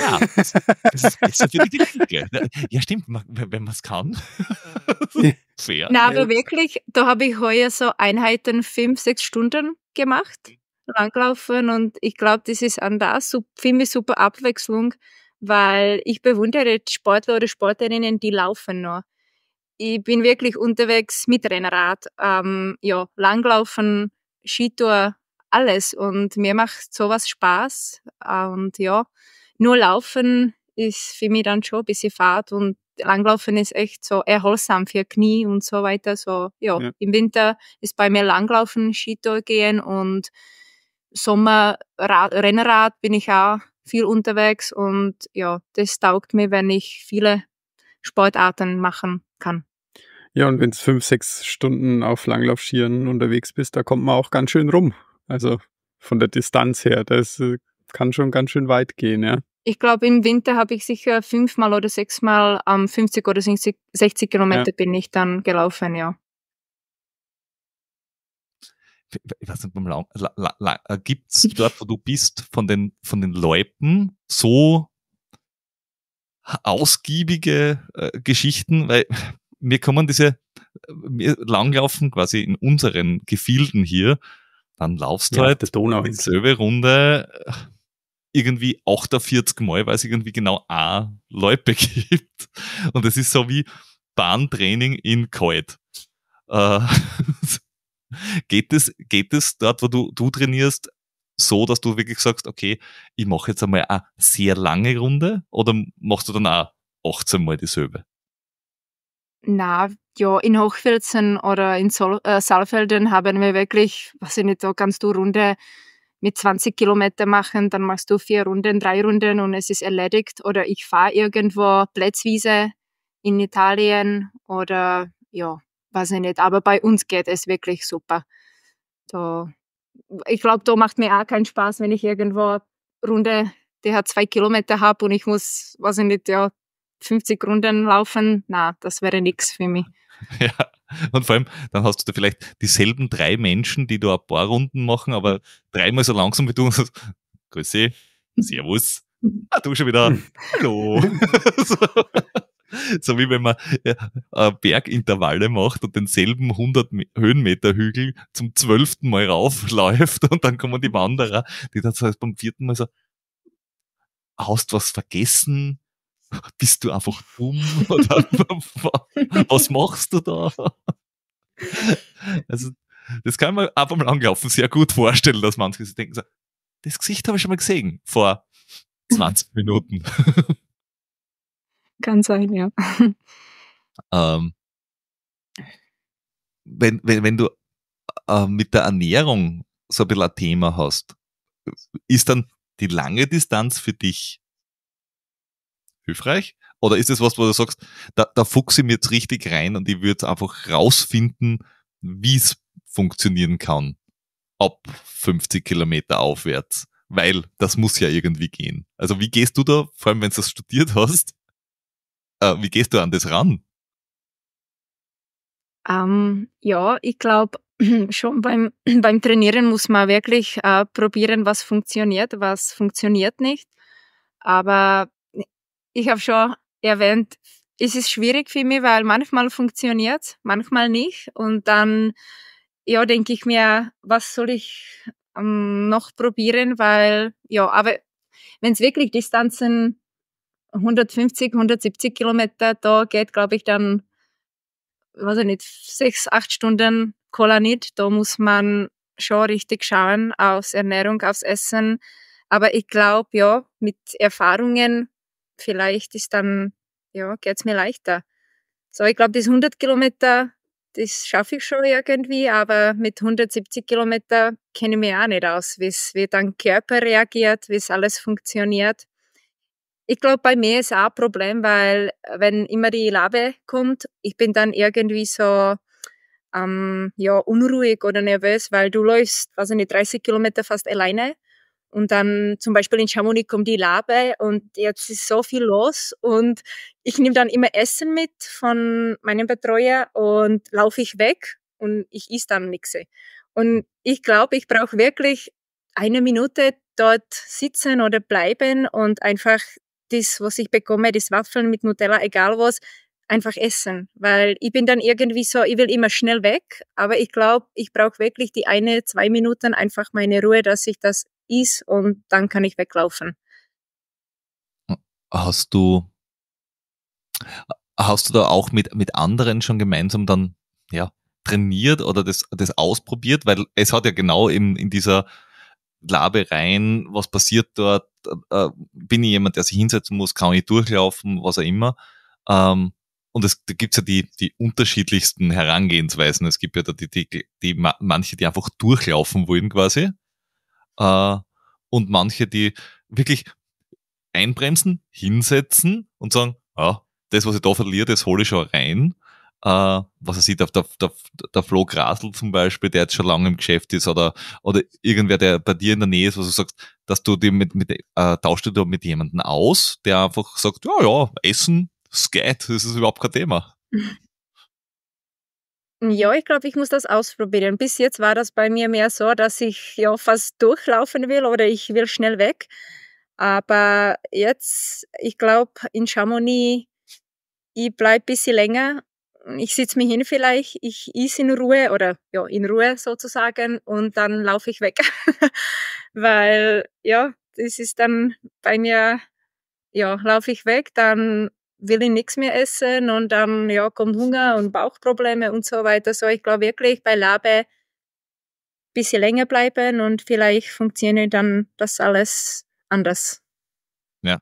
Ja, das, das ist natürlich die Linke. Ja, stimmt, wenn man es kann. Fair. Nein, aber wirklich, da habe ich heuer so Einheiten fünf, sechs Stunden gemacht, langlaufen und ich glaube, das ist an da ziemlich super Abwechslung, weil ich bewundere Sportler oder Sportlerinnen, die laufen noch. Ich bin wirklich unterwegs mit Rennrad, ähm, ja, Langlaufen, Skitour, alles und mir macht sowas Spaß äh, und ja, nur Laufen ist für mich dann schon ein bisschen Fahrt und Langlaufen ist echt so erholsam für Knie und so weiter. So, ja, ja. im Winter ist bei mir Langlaufen, Skitour gehen und Sommer Rad, Rennrad bin ich auch viel unterwegs und ja, das taugt mir, wenn ich viele Sportarten machen kann. Ja, und wenn es fünf, sechs Stunden auf Langlaufschieren unterwegs bist, da kommt man auch ganz schön rum. Also von der Distanz her, das ist äh, kann schon ganz schön weit gehen, ja. Ich glaube, im Winter habe ich sicher fünfmal oder sechsmal ähm, 50 oder 60, 60 Kilometer ja. bin ich dann gelaufen, ja. Ich weiß nicht, äh, gibt's dort, wo du bist, von den, von den Leuten so ausgiebige äh, Geschichten, weil mir kommen diese wir äh, langlaufen quasi in unseren Gefilden hier, dann laufst du ja, halt dieselbe Runde äh, irgendwie 48 Mal, weil es irgendwie genau a Leute gibt. Und es ist so wie Bahntraining in Kalt. Äh, geht es, geht dort, wo du, du trainierst, so, dass du wirklich sagst, okay, ich mache jetzt einmal eine sehr lange Runde oder machst du dann auch 18 Mal dieselbe? Na, ja, in Hochfilzen oder in Sol äh, Saalfelden haben wir wirklich, was ich nicht, da kannst du Runde mit 20 Kilometer machen, dann machst du vier Runden, drei Runden und es ist erledigt. Oder ich fahre irgendwo Plätzwiese in Italien oder ja, weiß ich nicht. Aber bei uns geht es wirklich super. So, ich glaube, da macht mir auch keinen Spaß, wenn ich irgendwo Runde, die hat zwei Kilometer habe und ich muss, weiß ich nicht, ja, 50 Runden laufen. Na, das wäre nichts für mich. Ja, und vor allem, dann hast du da vielleicht dieselben drei Menschen, die da ein paar Runden machen, aber dreimal so langsam wie du. und sagst, Grüße, Servus, ah, du schon wieder, hallo. so. So wie wenn man äh, Bergintervalle macht und denselben 100 Höhenmeter Hügel zum zwölften Mal raufläuft und dann kommen die Wanderer, die dann so beim vierten Mal so, hast was vergessen, bist du einfach dumm? Oder was machst du da? Also, das kann man einfach mal angelaufen sehr gut vorstellen, dass manche sich denken, so, das Gesicht habe ich schon mal gesehen vor 20 Minuten. Kann sein, ja. Ähm, wenn, wenn, wenn du äh, mit der Ernährung so ein bisschen ein Thema hast, ist dann die lange Distanz für dich hilfreich? Oder ist es was, wo du sagst, da, da fuchse ich mir jetzt richtig rein und ich würde einfach rausfinden, wie es funktionieren kann. Ab 50 Kilometer aufwärts. Weil das muss ja irgendwie gehen. Also wie gehst du da, vor allem wenn du das studiert hast, äh, wie gehst du an das ran? Ähm, ja, ich glaube, schon beim, beim Trainieren muss man wirklich äh, probieren, was funktioniert, was funktioniert nicht. Aber ich habe schon erwähnt, es ist schwierig für mich, weil manchmal funktioniert es, manchmal nicht. Und dann, ja, denke ich mir, was soll ich ähm, noch probieren, weil, ja, aber wenn es wirklich Distanzen 150, 170 Kilometer da geht, glaube ich, dann, weiß ich nicht, sechs, acht Stunden Cola nicht. Da muss man schon richtig schauen aufs Ernährung, aufs Essen. Aber ich glaube, ja, mit Erfahrungen vielleicht ist dann, ja, geht's mir leichter. So, ich glaube, das 100 Kilometer, das schaffe ich schon irgendwie, aber mit 170 Kilometer kenne ich mich auch nicht aus, wie dann Körper reagiert, wie es alles funktioniert. Ich glaube, bei mir ist auch ein Problem, weil wenn immer die Labe kommt, ich bin dann irgendwie so ähm, ja, unruhig oder nervös, weil du läufst, weiß nicht, 30 Kilometer fast alleine und dann zum Beispiel in Chamonix kommt die Labe und jetzt ist so viel los und ich nehme dann immer Essen mit von meinem Betreuer und laufe ich weg und ich esse dann nichts. Und ich glaube, ich brauche wirklich eine Minute dort sitzen oder bleiben und einfach das, was ich bekomme, das Waffeln mit Nutella, egal was, einfach essen, weil ich bin dann irgendwie so, ich will immer schnell weg, aber ich glaube, ich brauche wirklich die eine, zwei Minuten einfach meine Ruhe, dass ich das ist und dann kann ich weglaufen. Hast du, hast du da auch mit, mit anderen schon gemeinsam dann, ja, trainiert oder das, das ausprobiert? Weil es hat ja genau eben in dieser Labereien, was passiert dort, äh, bin ich jemand, der sich hinsetzen muss, kann ich durchlaufen, was auch immer. Ähm, und es, gibt ja die, die unterschiedlichsten Herangehensweisen. Es gibt ja da die, die, die manche, die einfach durchlaufen wollen quasi äh, und manche, die wirklich einbremsen, hinsetzen und sagen, ja, das, was ich da verliere, das hole ich schon rein. Äh, was er sieht, auf der, der, der Flo Grasl zum Beispiel, der jetzt schon lange im Geschäft ist, oder, oder irgendwer, der bei dir in der Nähe ist, was du sagst, dass du die mit, mit äh, tauscht du mit jemandem aus, der einfach sagt, ja, ja, Essen, Skat, das ist überhaupt kein Thema. Ja, ich glaube, ich muss das ausprobieren. Bis jetzt war das bei mir mehr so, dass ich ja fast durchlaufen will oder ich will schnell weg. Aber jetzt, ich glaube, in Chamonix, ich bleibe ein bisschen länger. Ich sitze mich hin vielleicht, ich is in Ruhe oder ja, in Ruhe sozusagen und dann laufe ich weg. Weil ja, das ist dann bei mir, ja, laufe ich weg, dann will ich nichts mehr essen und dann ja, kommt Hunger und Bauchprobleme und so weiter. So, ich glaube wirklich bei Labe ein bisschen länger bleiben und vielleicht funktioniert dann das alles anders. Ja.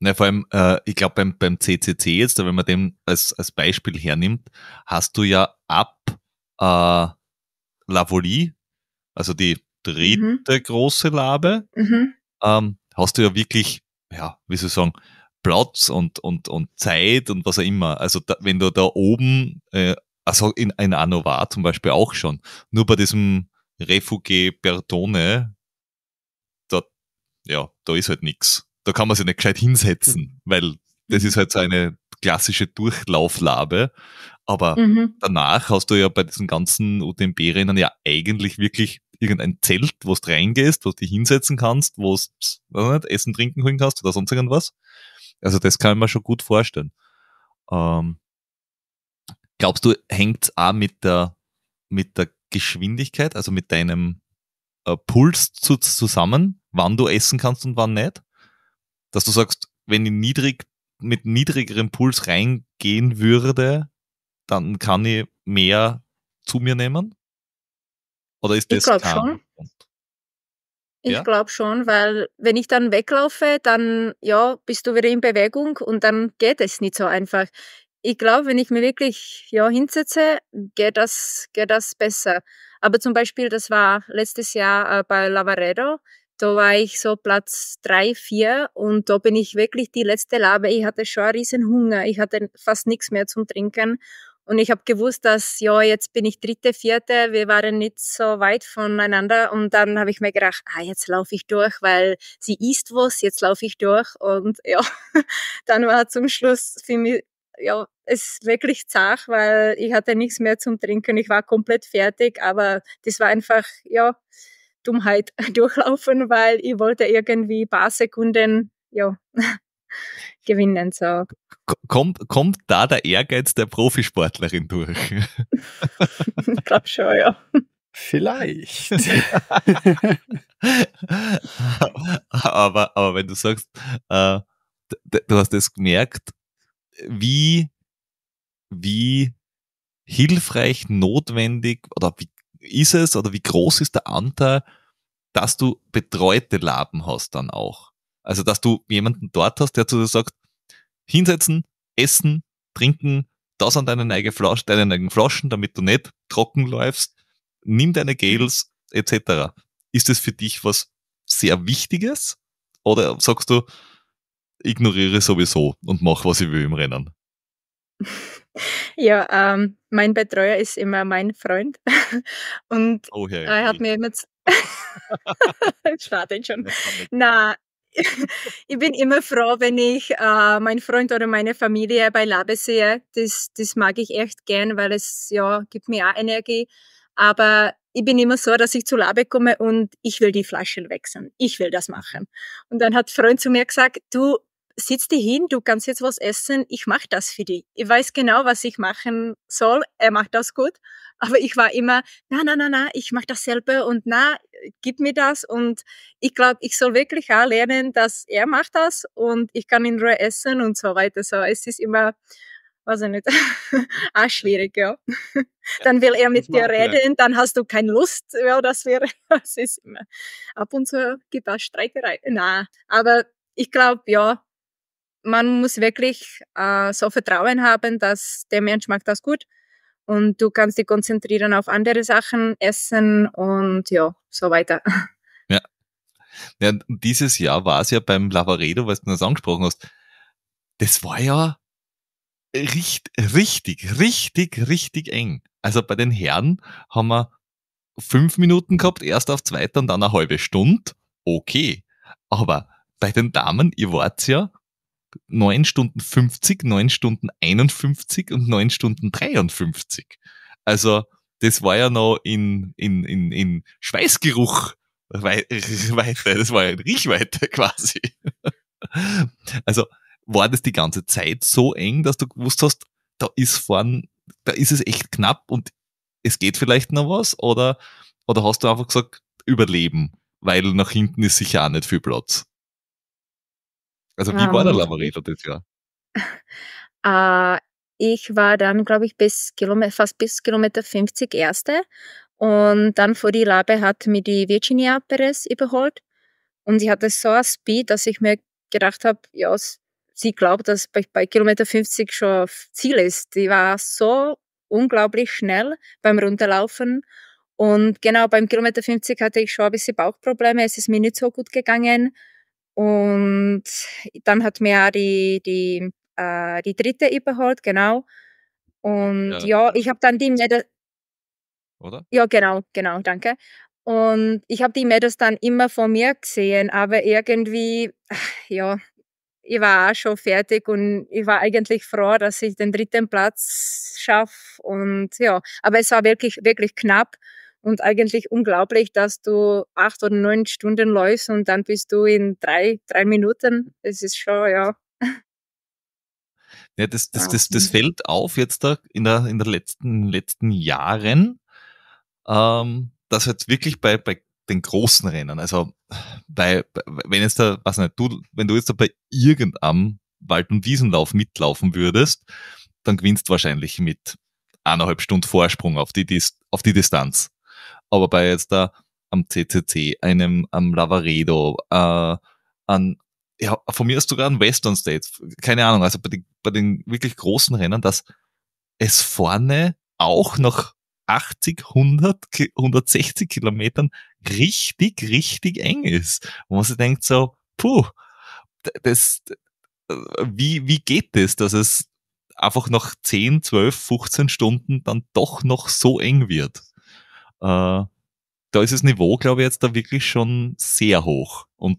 Na, vor allem, äh, ich glaube beim, beim CCC jetzt, wenn man den als, als Beispiel hernimmt, hast du ja ab äh, Lavolie, also die dritte mhm. große Labe, mhm. ähm, hast du ja wirklich, ja, wie soll ich sagen, Platz und, und, und Zeit und was auch immer. Also da, wenn du da oben, äh, also in, in Anno war zum Beispiel auch schon, nur bei diesem Refuge Bertone, da, ja, da ist halt nix. Da kann man sich nicht gescheit hinsetzen, weil das ist halt so eine klassische Durchlauflabe. Aber mhm. danach hast du ja bei diesen ganzen UTMB-Rennen ja eigentlich wirklich irgendein Zelt, wo du reingehst, wo du dich hinsetzen kannst, wo du Essen, trinken holen kannst oder sonst irgendwas. Also das kann ich mir schon gut vorstellen. Ähm, glaubst du, hängt es auch mit der, mit der Geschwindigkeit, also mit deinem äh, Puls zu, zusammen, wann du essen kannst und wann nicht? Dass du sagst, wenn ich niedrig, mit niedrigerem Puls reingehen würde, dann kann ich mehr zu mir nehmen? Oder ist das ich glaube schon. Ich ja? glaube schon, weil wenn ich dann weglaufe, dann ja, bist du wieder in Bewegung und dann geht es nicht so einfach. Ich glaube, wenn ich mir wirklich ja hinsetze, geht das, geht das besser. Aber zum Beispiel, das war letztes Jahr äh, bei Lavaredo, da war ich so Platz drei, vier und da bin ich wirklich die letzte Labe. Ich hatte schon einen riesen Hunger, ich hatte fast nichts mehr zum Trinken und ich habe gewusst, dass, ja, jetzt bin ich dritte, vierte, wir waren nicht so weit voneinander. Und dann habe ich mir gedacht, ah, jetzt laufe ich durch, weil sie isst was, jetzt laufe ich durch. Und ja, dann war zum Schluss für mich, ja, es wirklich zart, weil ich hatte nichts mehr zum Trinken. Ich war komplett fertig, aber das war einfach, ja, Dummheit durchlaufen, weil ich wollte irgendwie paar Sekunden, ja, gewinnen. So. Kommt, kommt da der Ehrgeiz der Profisportlerin durch? ich glaube schon, ja. Vielleicht. aber, aber wenn du sagst, äh, du hast es gemerkt, wie, wie hilfreich, notwendig oder wie ist es oder wie groß ist der Anteil, dass du betreute Laben hast dann auch? Also, dass du jemanden dort hast, der zu dir sagt, hinsetzen, essen, trinken, das an deine eigenen Flaschen, deinen eigenen Flaschen, damit du nicht trocken läufst, nimm deine Gels, etc. Ist das für dich was sehr Wichtiges? Oder sagst du, ignoriere sowieso und mach, was ich will im Rennen? Ja, ähm, mein Betreuer ist immer mein Freund. Und oh, hey, er hat hey. mir immer. Ich schon. Na, ich bin immer froh, wenn ich äh, meinen Freund oder meine Familie bei Labe sehe. Das, das mag ich echt gern, weil es ja gibt mir auch Energie. Aber ich bin immer so, dass ich zu Labe komme und ich will die Flasche wechseln. Ich will das machen. Und dann hat Freund zu mir gesagt, du, sitz dich hin, du kannst jetzt was essen, ich mache das für dich. Ich weiß genau, was ich machen soll, er macht das gut, aber ich war immer, na, na, na, na, ich mache dasselbe und na, gib mir das und ich glaube, ich soll wirklich auch lernen, dass er macht das und ich kann in Ruhe essen und so weiter. So, es ist immer, weiß ich nicht, auch schwierig, ja. dann will er mit dir reden, dann hast du keine Lust, ja, das wäre, es ist immer, ab und zu gibt es Streikerei. Na, aber ich glaube, ja, man muss wirklich äh, so Vertrauen haben, dass der Mensch mag das gut und du kannst dich konzentrieren auf andere Sachen, Essen und ja, so weiter. Ja. ja dieses Jahr war es ja beim Lavaredo, was du das angesprochen hast. Das war ja richtig, richtig, richtig, richtig eng. Also bei den Herren haben wir fünf Minuten gehabt, erst auf zweiter und dann eine halbe Stunde. Okay. Aber bei den Damen, ihr wart ja 9 Stunden 50, 9 Stunden 51 und 9 Stunden 53. Also das war ja noch in, in, in, in Schweißgeruch Weite, das war ja in Riechweite quasi. Also war das die ganze Zeit so eng, dass du gewusst hast, da ist vorn, da ist es echt knapp und es geht vielleicht noch was oder, oder hast du einfach gesagt, überleben, weil nach hinten ist sicher auch nicht viel Platz. Also wie um, ah, war der Lavaredo das Jahr? Äh, ich war dann, glaube ich, bis Kilometer, fast bis Kilometer 50 Erste. Und dann vor die Labe hat mir die Virginia Perez überholt. Und sie hatte so ein Speed, dass ich mir gedacht habe, ja, sie glaubt, dass bei, bei Kilometer 50 schon Ziel ist. Die war so unglaublich schnell beim Runterlaufen. Und genau beim Kilometer 50 hatte ich schon ein bisschen Bauchprobleme. Es ist mir nicht so gut gegangen. Und dann hat mir die, die, äh, die dritte überholt, genau. Und ja, ja ich habe dann die Mädels. Oder? Ja, genau, genau, danke. Und ich habe die Mädels dann immer vor mir gesehen, aber irgendwie, ja, ich war auch schon fertig und ich war eigentlich froh, dass ich den dritten Platz schaffe. Und ja, aber es war wirklich, wirklich knapp. Und eigentlich unglaublich, dass du acht oder neun Stunden läufst und dann bist du in drei, drei Minuten. Es ist schon, ja. Ja, das, das, das, das fällt auf jetzt da in der, in der letzten, letzten Jahren, ähm, dass jetzt wirklich bei, bei den großen Rennen, also bei, wenn jetzt da, was nicht, du, wenn du jetzt da bei irgendeinem Wald- und Wiesenlauf mitlaufen würdest, dann gewinnst du wahrscheinlich mit eineinhalb Stunden Vorsprung auf die, auf die Distanz aber bei jetzt da am CCC, einem am Lavaredo, äh, an, ja, von mir ist sogar ein Western States, keine Ahnung, also bei den, bei den wirklich großen Rennen, dass es vorne auch noch 80, 100, 160 Kilometern richtig, richtig eng ist. Wo man sich denkt so, puh, das, wie, wie geht das, dass es einfach nach 10, 12, 15 Stunden dann doch noch so eng wird? Äh, da ist das Niveau, glaube ich, jetzt da wirklich schon sehr hoch. Und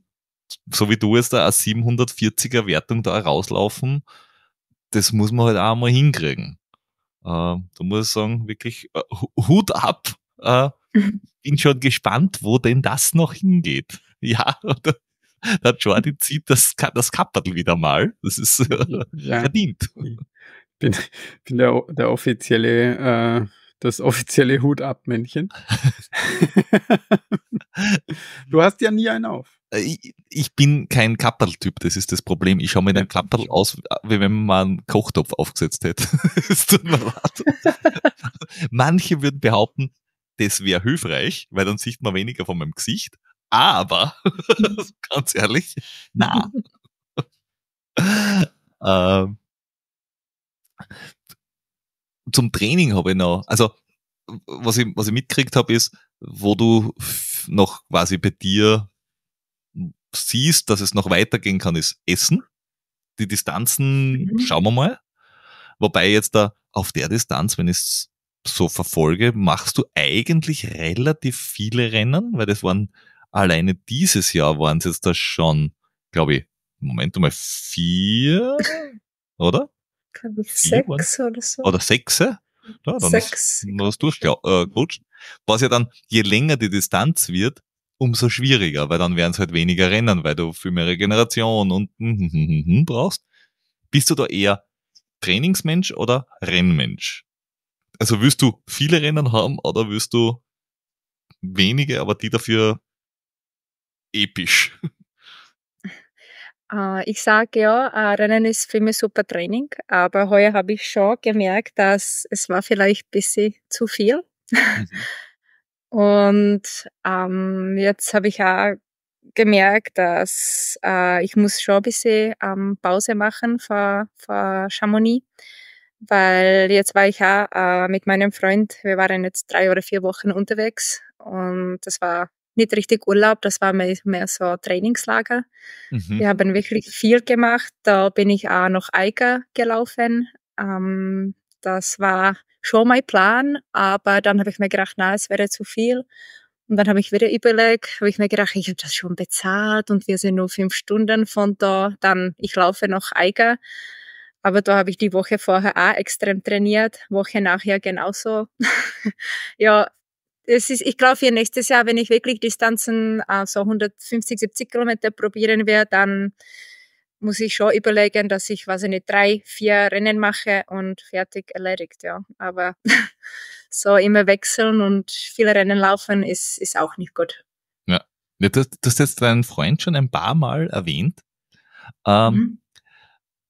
so wie du jetzt da eine 740er Wertung da rauslaufen, das muss man halt auch mal hinkriegen. Äh, da muss ich sagen, wirklich äh, Hut ab. Äh, bin schon gespannt, wo denn das noch hingeht. Ja, oder? Der Jordi zieht das, das Kapperl wieder mal. Das ist äh, ja. verdient. Bin, bin der, der offizielle äh, das offizielle Hut ab Männchen. du hast ja nie einen auf. Äh, ich bin kein Kapperl-Typ, das ist das Problem. Ich schaue mit einem Kapperl aus, wie wenn man einen Kochtopf aufgesetzt hätte. es tut mir leid. Manche würden behaupten, das wäre hilfreich, weil dann sieht man weniger von meinem Gesicht. Aber, ganz ehrlich, na. ähm, zum Training habe ich noch, also was ich, was ich mitgekriegt habe, ist, wo du noch quasi bei dir siehst, dass es noch weitergehen kann, ist Essen. Die Distanzen mhm. schauen wir mal. Wobei jetzt da auf der Distanz, wenn ich es so verfolge, machst du eigentlich relativ viele Rennen, weil das waren alleine dieses Jahr waren es jetzt da schon, glaube ich, Moment mal, vier, oder? glaube sechs oder so. Oder sechs? Ja, dann sechs. Ist, dann ist durchgerutscht. Äh, Was ja dann, je länger die Distanz wird, umso schwieriger, weil dann werden es halt weniger Rennen, weil du viel mehr Regeneration und hm, hm, hm, brauchst. Bist du da eher Trainingsmensch oder Rennmensch? Also willst du viele Rennen haben oder willst du wenige, aber die dafür episch? Äh, ich sage ja, äh, Rennen ist für mich super Training, aber heuer habe ich schon gemerkt, dass es war vielleicht ein bisschen zu viel. Mhm. Und ähm, jetzt habe ich auch gemerkt, dass äh, ich muss schon ein bisschen ähm, Pause machen vor, vor Chamonix, weil jetzt war ich auch äh, mit meinem Freund, wir waren jetzt drei oder vier Wochen unterwegs und das war nicht richtig Urlaub, das war mehr, mehr so Trainingslager. Mhm. Wir haben wirklich viel gemacht. Da bin ich auch noch Eiger gelaufen. Ähm, das war schon mein Plan, aber dann habe ich mir gedacht, na, es wäre zu viel. Und dann habe ich wieder überlegt, habe ich mir gedacht, ich habe das schon bezahlt und wir sind nur fünf Stunden von da. Dann, ich laufe noch Eiger. Aber da habe ich die Woche vorher auch extrem trainiert, Woche nachher genauso. ja, es ist, ich glaube, für nächstes Jahr, wenn ich wirklich Distanzen, also 150, 70 Kilometer probieren werde, dann muss ich schon überlegen, dass ich, was ich nicht, drei, vier Rennen mache und fertig erledigt, ja. Aber so immer wechseln und viele Rennen laufen ist, ist auch nicht gut. Ja. Du, du hast jetzt deinen Freund schon ein paar Mal erwähnt. Ähm, mhm.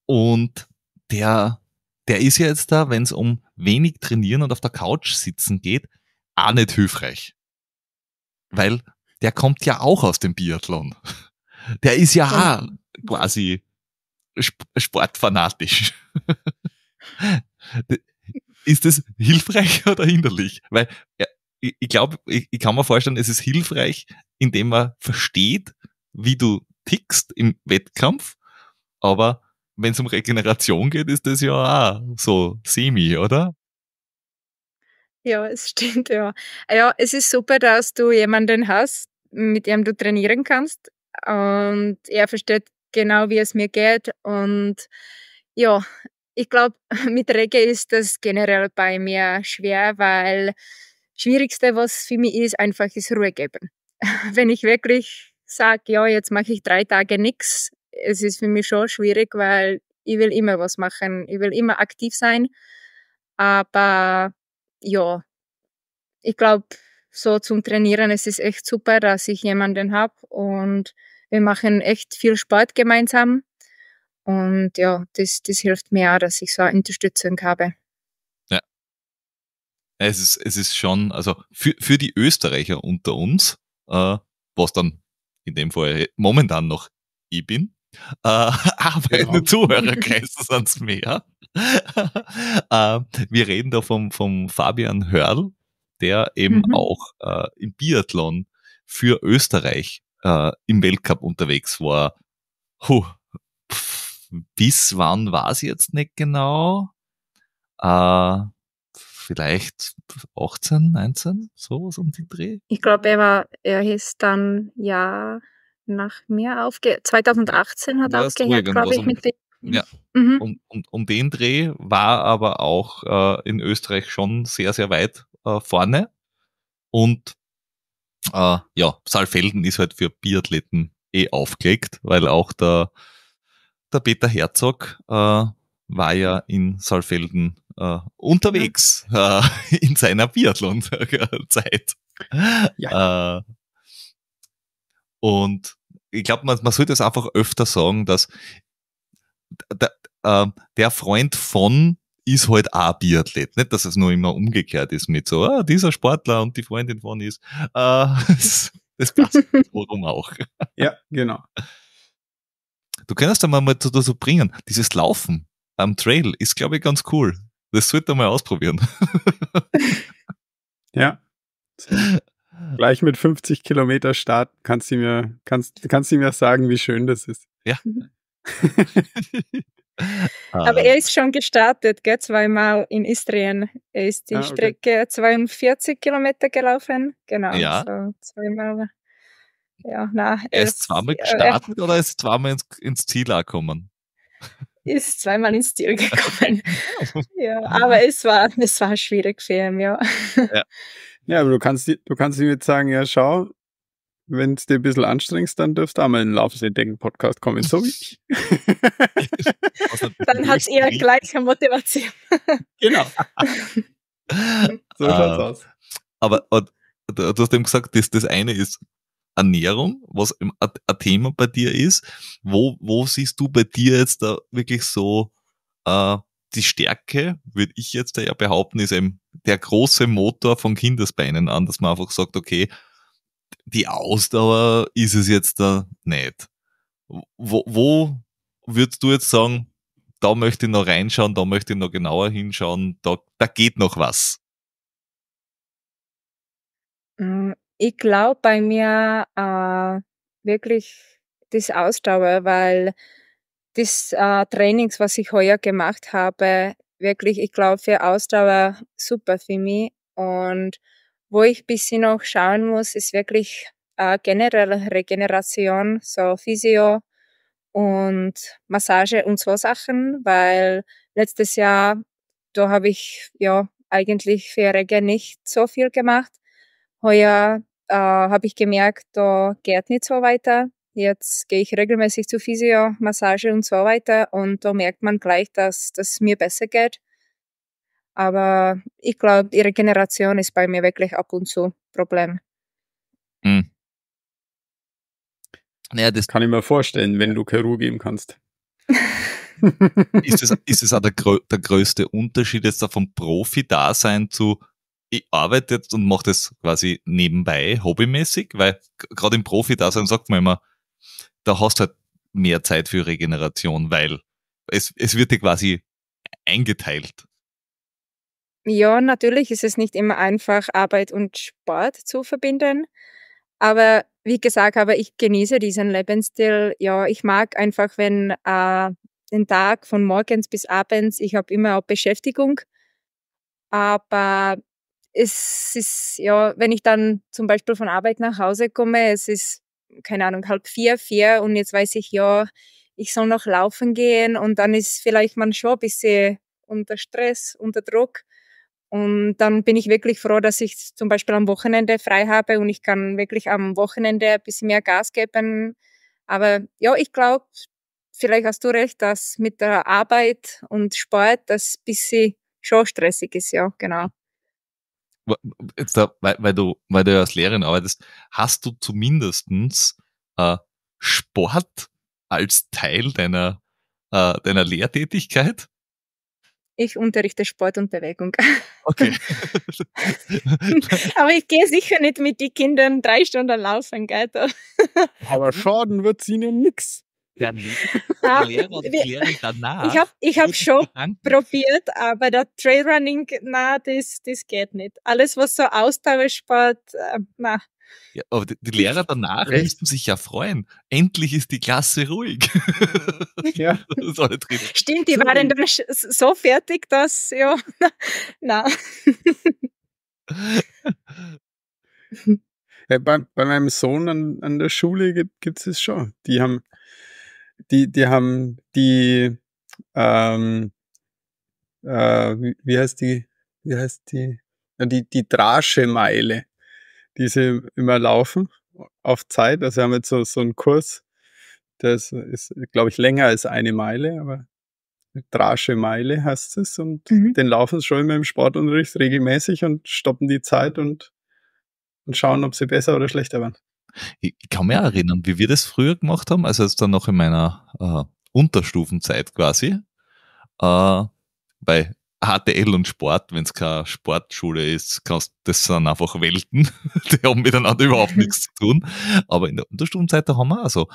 Und der, der ist ja jetzt da, wenn es um wenig trainieren und auf der Couch sitzen geht, auch nicht hilfreich. Weil der kommt ja auch aus dem Biathlon. Der ist ja auch quasi sportfanatisch. ist das hilfreich oder hinderlich? Weil ich glaube, ich, ich kann mir vorstellen, es ist hilfreich, indem man versteht, wie du tickst im Wettkampf. Aber wenn es um Regeneration geht, ist das ja auch so semi, oder? Ja, es stimmt, ja. Ja, es ist super, dass du jemanden hast, mit dem du trainieren kannst. Und er versteht genau, wie es mir geht. Und ja, ich glaube, mit Reggae ist das generell bei mir schwer, weil das Schwierigste, was für mich ist, einfach ist Ruhe geben. Wenn ich wirklich sage, ja, jetzt mache ich drei Tage nichts, es ist für mich schon schwierig, weil ich will immer was machen, ich will immer aktiv sein. Aber ja, ich glaube, so zum Trainieren, es ist echt super, dass ich jemanden habe und wir machen echt viel Sport gemeinsam. Und ja, das, das hilft mir auch, dass ich so eine Unterstützung habe. Ja. Es ist, es ist schon, also für, für die Österreicher unter uns, äh, was dann in dem Fall momentan noch ich bin, äh, arbeitende genau. Zuhörerkreis ist ans Meer. äh, wir reden da vom, vom Fabian Hörl, der eben mhm. auch äh, im Biathlon für Österreich äh, im Weltcup unterwegs war. Huh, pf, bis wann war es jetzt nicht genau? Äh, vielleicht 18, 19, sowas um den Dreh? Ich glaube, er war, er hieß dann ja nach mir aufge... 2018 hat aufgehört, glaube ich, mit dem. Ja, mhm. um, um, um, den Dreh war aber auch äh, in Österreich schon sehr, sehr weit äh, vorne. Und äh, ja, Saalfelden ist halt für Biathleten eh aufgelegt, weil auch der, der Peter Herzog äh, war ja in Saalfelden äh, unterwegs ja. Äh, in seiner Biathlon-Zeit. Ja. Äh, und ich glaube, man, man sollte es einfach öfter sagen, dass der, äh, der Freund von ist halt auch Biathlet. Nicht, dass es nur immer umgekehrt ist mit so, ah, dieser Sportler und die Freundin von ist. Äh, das, das passt warum auch. Ja, genau. Du könntest einmal mal dazu bringen, dieses Laufen am Trail ist, glaube ich, ganz cool. Das sollte man mal ausprobieren. ja. Gleich mit 50 Kilometer Start kannst du mir, kannst, kannst du mir sagen, wie schön das ist. Ja. Aber ah. er ist schon gestartet, gell, zweimal in Istrien. Er ist die ah, okay. Strecke 42 Kilometer gelaufen. Genau. Ja. So zweimal. Ja, na, er, er ist zweimal äh, gestartet er, oder ist zweimal ins, ins Ziel gekommen? Ist zweimal ins Ziel gekommen. ja, aber es war, es war schwierig für ihn, ja. ja. Ja, aber du kannst, du kannst ihm jetzt sagen, ja, schau, wenn es dir ein bisschen anstrengst, dann dürfst du auch mal in den Laufsee-Denken-Podcast kommen, so wie ich. dann hat es er gleiche Motivation. genau. so schaut's uh, aus. Aber uh, du hast eben gesagt, das, das eine ist Ernährung, was ein Thema bei dir ist. Wo, wo siehst du bei dir jetzt da wirklich so äh, uh, die Stärke, würde ich jetzt ja behaupten, ist eben der große Motor von Kindesbeinen an, dass man einfach sagt, okay, die Ausdauer ist es jetzt da nicht. Wo, wo würdest du jetzt sagen, da möchte ich noch reinschauen, da möchte ich noch genauer hinschauen, da, da geht noch was? Mm, ich glaube bei mir äh, wirklich das Ausdauer, weil des äh, Trainings, was ich heuer gemacht habe, wirklich, ich glaube, für Ausdauer super für mich. Und wo ich ein bisschen noch schauen muss, ist wirklich äh, generelle Regeneration, so Physio und Massage und so Sachen, weil letztes Jahr, da habe ich ja eigentlich für Regen nicht so viel gemacht. Heuer äh, habe ich gemerkt, da geht nicht so weiter. Jetzt gehe ich regelmäßig zu Physio, Massage und so weiter und da merkt man gleich, dass das mir besser geht. Aber ich glaube, die Regeneration ist bei mir wirklich ab und zu Problem. Hm. Naja, das kann ich mir vorstellen, wenn du keine Ruhe geben kannst. ist, es, ist es auch der, der größte Unterschied jetzt da vom Profi-Dasein zu ich arbeite jetzt und mache das quasi nebenbei, hobbymäßig, weil gerade im Profi-Dasein sagt man immer, da hast du halt mehr Zeit für Regeneration, weil es, es wird dir quasi eingeteilt. Ja, natürlich ist es nicht immer einfach, Arbeit und Sport zu verbinden. Aber wie gesagt, aber ich genieße diesen Lebensstil. Ja, ich mag einfach, wenn äh, den Tag von morgens bis abends, ich habe immer auch Beschäftigung. Aber es ist, ja, wenn ich dann zum Beispiel von Arbeit nach Hause komme, es ist keine Ahnung, halb vier, vier und jetzt weiß ich, ja, ich soll noch laufen gehen und dann ist vielleicht man schon ein bisschen unter Stress, unter Druck. Und dann bin ich wirklich froh, dass ich zum Beispiel am Wochenende frei habe und ich kann wirklich am Wochenende ein bisschen mehr Gas geben. Aber ja, ich glaube, vielleicht hast du recht, dass mit der Arbeit und Sport das ein bisschen schon stressig ist, ja, genau jetzt da, weil, weil, du, weil du ja als Lehrerin arbeitest, hast du zumindestens äh, Sport als Teil deiner, äh, deiner Lehrtätigkeit? Ich unterrichte Sport und Bewegung. Okay. Aber ich gehe sicher nicht mit den Kindern drei Stunden laufen, gell? Aber schaden wird sie ihnen nix der Lehrer und Lehrer danach. Ich habe ich hab schon probiert, aber der Trailrunning, na, das, das geht nicht. Alles, was so Ausdauersport, äh, na. Ja, aber die, Lehrer danach Echt? müssten sich ja freuen. Endlich ist die Klasse ruhig. Ja. Das ist Stimmt, die waren dann so fertig, dass, ja, na. Ja, bei, bei meinem Sohn an, an der Schule gibt es es schon. Die haben die, die haben die, ähm, äh, wie, heißt die, wie heißt die, die, die Draschemeile, die sie immer laufen auf Zeit. Also sie haben jetzt so, so einen Kurs, das ist, glaube ich, länger als eine Meile, aber Draschemeile heißt es und mhm. den laufen sie schon immer im Sportunterricht regelmäßig und stoppen die Zeit und, und schauen, ob sie besser oder schlechter waren. Ich kann mich auch erinnern, wie wir das früher gemacht haben, also jetzt dann noch in meiner äh, Unterstufenzeit quasi, äh, bei HTL und Sport, wenn es keine Sportschule ist, kannst, das sind einfach Welten, die haben miteinander überhaupt nichts zu tun. Aber in der Unterstufenzeit, da haben wir also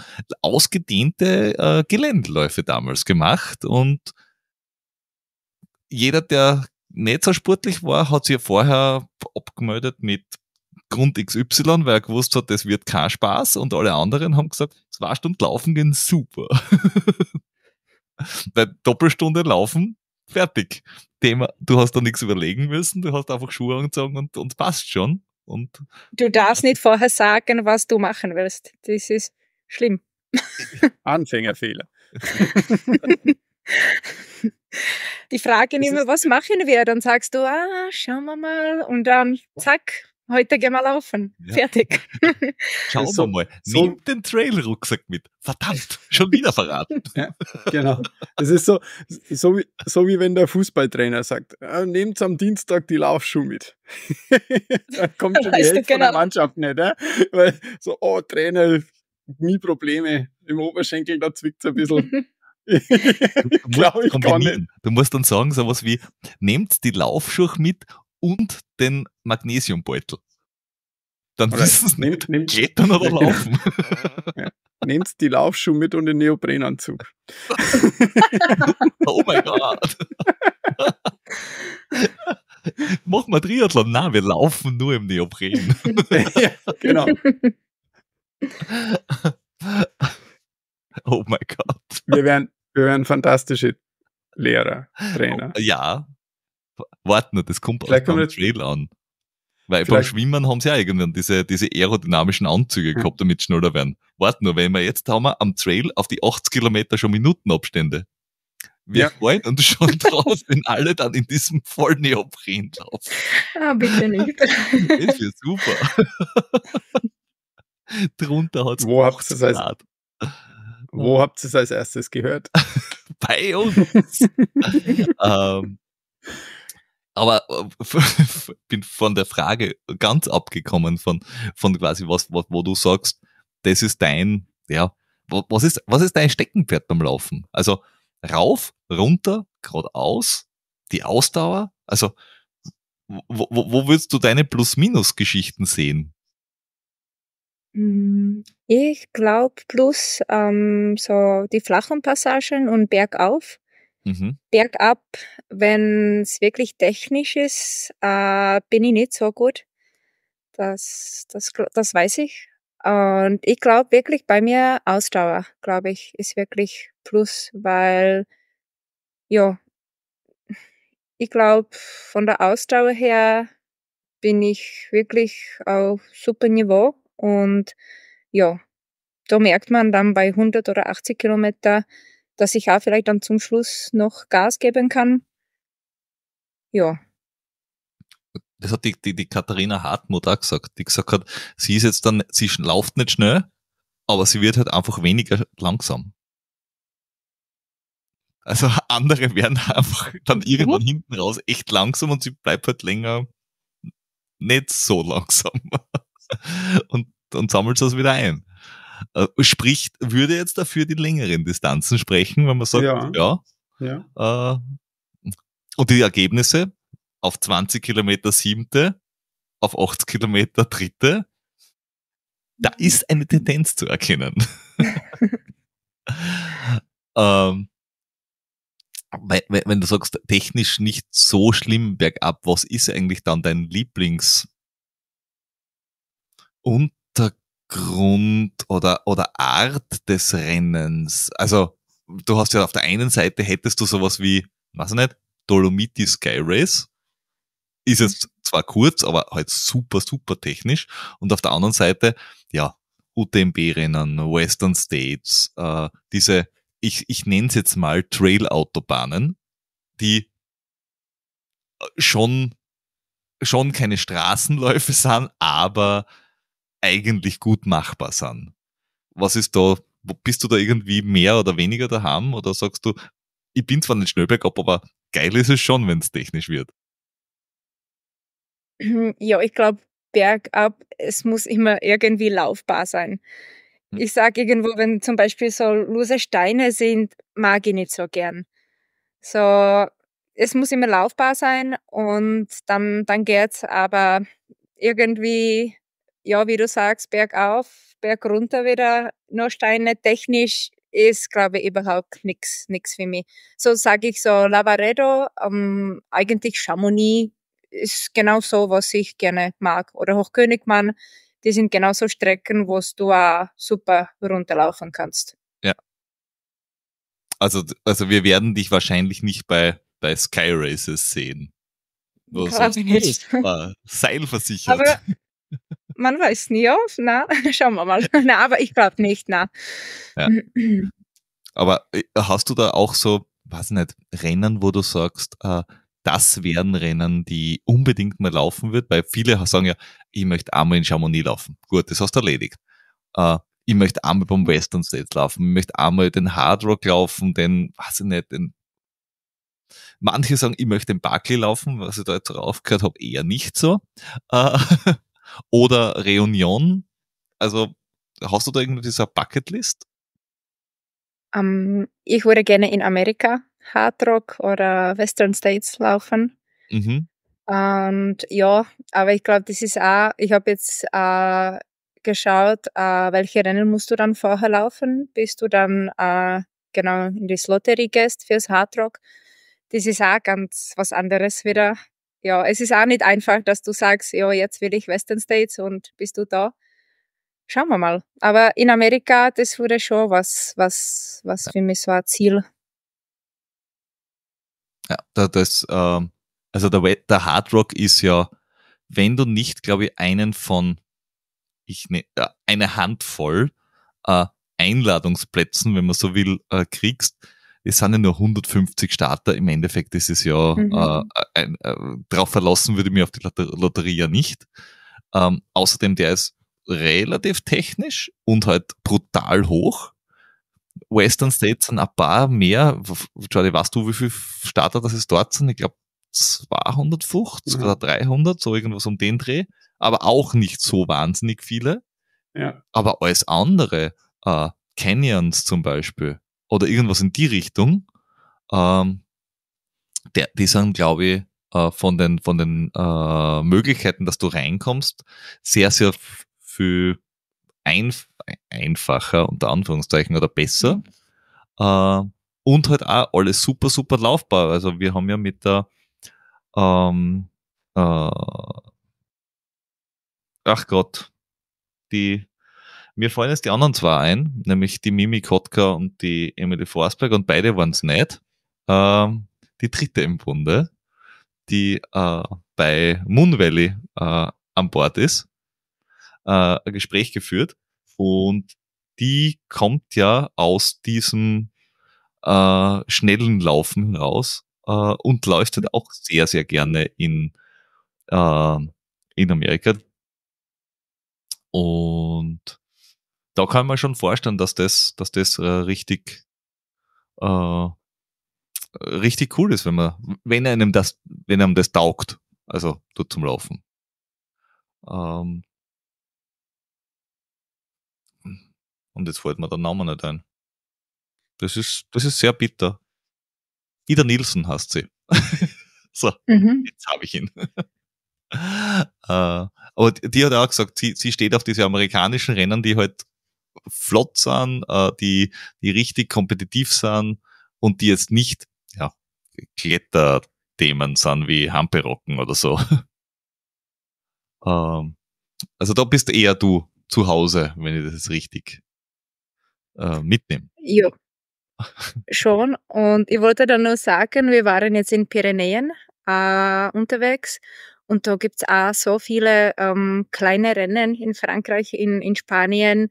ausgedehnte äh, Geländeläufe damals gemacht und jeder, der nicht so sportlich war, hat sich vorher abgemeldet mit Grund XY, weil er gewusst hat, das wird kein Spaß und alle anderen haben gesagt, zwei Stunden laufen gehen super. weil Doppelstunde laufen, fertig. Thema, du hast da nichts überlegen müssen, du hast einfach Schuhe angezogen und, und passt schon. Und du darfst nicht vorher sagen, was du machen willst. Das ist schlimm. Anfängerfehler. Die Frage nicht mehr, was machen wir? Dann sagst du, ah, schauen wir mal. Und dann zack, heute gehen wir laufen. Ja. Fertig. Schau so, also, mal. So Nehmt den Trail-Rucksack mit. Verdammt, schon wieder verraten. ja, genau. Es ist so, so, wie, so wie wenn der Fußballtrainer sagt, ah, nehmt am Dienstag die Laufschuhe mit. da kommt schon die Hälfte genau. der Mannschaft nicht. Äh? Weil so, oh, Trainer, nie Probleme. Im Oberschenkel, da zwickt es ein bisschen. du, musst ich, du musst dann sagen, so was wie, nehmt die Laufschuhe mit und den Magnesiumbeutel. Dann wissen sie nicht, nehmt, klettern oder laufen. Ja. Nehmt die Laufschuhe mit und den Neoprenanzug. oh mein Gott. Machen wir Triathlon? Nein, wir laufen nur im Neopren. ja, genau. Oh mein Gott. Wir wären, wir wären fantastische Lehrer, Trainer. Ja, warte nur, das kommt Vielleicht auch beim Trail an. Weil beim Schwimmen haben sie ja irgendwann diese, diese aerodynamischen Anzüge hm. gehabt, damit sie schneller werden. Warte nur, wenn wir jetzt haben wir am Trail auf die 80 Kilometer schon Minutenabstände. Wir ja. freuen uns schon drauf, wenn alle dann in diesem Vollneopren laufen. Ah, bitte nicht. Das wäre super. Drunter hat es Wo habt ihr es als, wo habt ihr als erstes gehört? Bei uns. ähm, aber äh, bin von der Frage ganz abgekommen, von, von quasi was, was, wo du sagst, das ist dein, ja, was ist, was ist dein Steckenpferd beim Laufen? Also rauf, runter, geradeaus, die Ausdauer, also wo, wo, wo würdest du deine Plus-Minus-Geschichten sehen? Mm, ich glaube plus ähm, so die flachen Passagen und bergauf. Mhm. Bergab, wenn es wirklich technisch ist, äh, bin ich nicht so gut. Das, das, das weiß ich. Und ich glaube wirklich bei mir Ausdauer, glaube ich, ist wirklich Plus, weil, ja, ich glaube, von der Ausdauer her bin ich wirklich auf super Niveau und ja, da merkt man dann bei 100 oder 80 Kilometer, dass ich auch vielleicht dann zum Schluss noch Gas geben kann. Ja. Das hat die, die, die Katharina Hartmut auch gesagt, die gesagt hat, sie ist jetzt dann, sie lauft nicht schnell, aber sie wird halt einfach weniger langsam. Also andere werden einfach dann irgendwann mhm. hinten raus echt langsam und sie bleibt halt länger nicht so langsam. Und, und sammelt das wieder ein äh, spricht, würde jetzt dafür die längeren Distanzen sprechen, wenn man sagt, ja. ja, ja. Äh, und die Ergebnisse auf 20 Kilometer siebte, auf 80 Kilometer dritte, da ist eine Tendenz zu erkennen. ähm, wenn, wenn, du sagst, technisch nicht so schlimm bergab, was ist eigentlich dann dein Lieblings- und Grund oder, oder Art des Rennens? Also, du hast ja auf der einen Seite hättest du sowas wie, weiß ich nicht, Dolomiti Sky Race. Ist jetzt zwar kurz, aber halt super, super technisch. Und auf der anderen Seite, ja, UTMB-Rennen, Western States, äh, diese, ich, ich nenne es jetzt mal Trail-Autobahnen, die äh, schon, schon keine Straßenläufe sind, aber eigentlich gut machbar sind. Was ist da, bist du da irgendwie mehr oder weniger daheim oder sagst du, ich bin zwar nicht schnell bergab, aber geil ist es schon, wenn es technisch wird? Ja, ich glaube, bergab, es muss immer irgendwie laufbar sein. Hm. Ich sage irgendwo, wenn zum Beispiel so lose Steine sind, mag ich nicht so gern. So, es muss immer laufbar sein und dann, dann geht's, aber irgendwie ja, wie du sagst, bergauf, bergunter wieder, noch Steine technisch ist, glaube ich, überhaupt nichts nix für mich. So sage ich so, Lavaredo, ähm, eigentlich Chamonix ist genau so, was ich gerne mag. Oder Hochkönigmann, die sind genauso Strecken, wo du auch super runterlaufen kannst. Ja. Also, also wir werden dich wahrscheinlich nicht bei, bei Sky Races sehen. Glaube also ich nicht. Ah, seilversichert. Aber man weiß nie auf, na, schauen wir mal. na, aber ich glaube nicht, na. Ja. Aber äh, hast du da auch so, weiß nicht, Rennen, wo du sagst, äh, das wären Rennen, die unbedingt mal laufen wird, weil viele sagen ja, ich möchte einmal in Chamonix laufen. Gut, das hast du erledigt. Äh, ich möchte einmal beim Western States laufen, ich möchte einmal den Hard Rock laufen, den, weiß ich nicht, den Manche sagen, ich möchte den Buckley laufen, was ich da jetzt raufgehört habe, eher nicht so. Äh, Oder Reunion. Also hast du da irgendwie dieser Bucketlist? Um, ähm, ich würde gerne in Amerika Hardrock oder Western States laufen. Mhm. Und ja, aber ich glaube, das ist auch, ich habe jetzt äh, geschaut, äh, welche Rennen musst du dann vorher laufen, bis du dann äh, genau in die Lottery gehst fürs Hardrock. Das ist auch ganz was anderes wieder, ja, es ist auch nicht einfach, dass du sagst, ja, jetzt will ich Western States und bist du da. Schauen wir mal. Aber in Amerika, das wurde schon was, was, was für mich so ein Ziel. Ja, das, ähm, also der, der Hard Rock ist ja, wenn du nicht, glaube ich, einen von, ich ne, äh, eine Handvoll äh, Einladungsplätzen, wenn man so will, äh, kriegst, es sind ja nur 150 Starter. Im Endeffekt ist es ja mhm. äh, ein, äh, drauf verlassen würde ich mir auf die Lotterie ja nicht. Ähm, außerdem, der ist relativ technisch und halt brutal hoch. Western States sind ein paar mehr. Charlie, weißt du, wie viele Starter das ist dort sind? Ich glaube 250 mhm. oder 300, so irgendwas um den Dreh. Aber auch nicht so wahnsinnig viele. Ja. Aber alles andere, äh, Canyons zum Beispiel, oder irgendwas in die Richtung, ähm, der, die sind, glaube ich, äh, von den, von den äh, Möglichkeiten, dass du reinkommst, sehr, sehr viel einf einfacher, unter Anführungszeichen, oder besser. Mhm. Äh, und halt auch alles super, super laufbar. Also wir haben ja mit der ähm, äh, ach Gott, die mir fallen jetzt die anderen zwei ein, nämlich die Mimi Kotka und die Emily Forsberg und beide waren es nicht. Ähm, die dritte im Bunde, die äh, bei Moon Valley äh, an Bord ist, äh, ein Gespräch geführt und die kommt ja aus diesem äh, schnellen Laufen raus äh, und leuchtet halt auch sehr, sehr gerne in, äh, in Amerika. Und da kann man schon vorstellen, dass das, dass das äh, richtig, äh, richtig cool ist, wenn man, wenn einem das, wenn einem das taugt, also dort zum Laufen. Ähm und jetzt fällt mir der Name nicht ein. Das ist, das ist sehr bitter. Ida Nielsen heißt sie. so, mhm. jetzt habe ich ihn. äh, aber die hat auch gesagt, sie, sie steht auf diese amerikanischen Rennen, die halt flott sind, äh, die, die richtig kompetitiv sind und die jetzt nicht ja, Kletterthemen sind wie Hamperocken oder so. ähm, also da bist eher du zu Hause, wenn ich das jetzt richtig äh, mitnehme. Ja. Schon. Und ich wollte dann nur sagen, wir waren jetzt in Pyrenäen äh, unterwegs und da gibt es auch so viele ähm, kleine Rennen in Frankreich, in, in Spanien,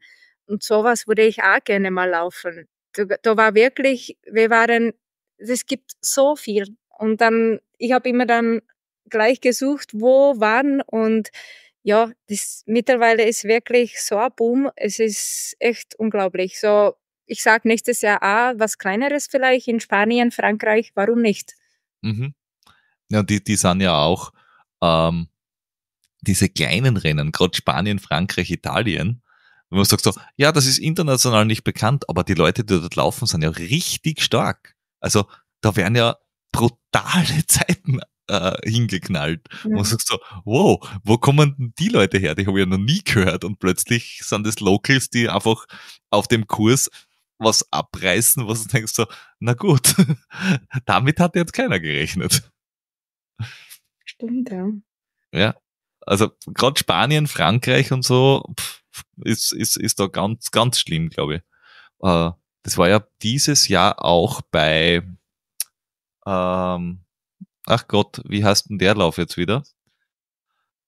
und sowas würde ich auch gerne mal laufen. Da, da war wirklich, wir waren, es gibt so viel. Und dann, ich habe immer dann gleich gesucht, wo, wann und ja, das mittlerweile ist wirklich so ein Boom. Es ist echt unglaublich. So, ich sage nächstes Jahr auch was Kleineres vielleicht in Spanien, Frankreich, warum nicht? Mhm. Ja, die, die sind ja auch ähm, diese kleinen Rennen, gerade Spanien, Frankreich, Italien, und man sagt so, ja, das ist international nicht bekannt, aber die Leute, die dort laufen, sind ja richtig stark. Also da werden ja brutale Zeiten äh, hingeknallt. Ja. Und man sagt so, wow, wo kommen denn die Leute her? Die habe ich ja noch nie gehört. Und plötzlich sind es Locals, die einfach auf dem Kurs was abreißen, was du denkst so, na gut, damit hat jetzt keiner gerechnet. Stimmt, ja. Ja, also gerade Spanien, Frankreich und so ist, ist, ist da ganz, ganz schlimm, glaube ich. Äh, das war ja dieses Jahr auch bei, ähm, ach Gott, wie heißt denn der Lauf jetzt wieder?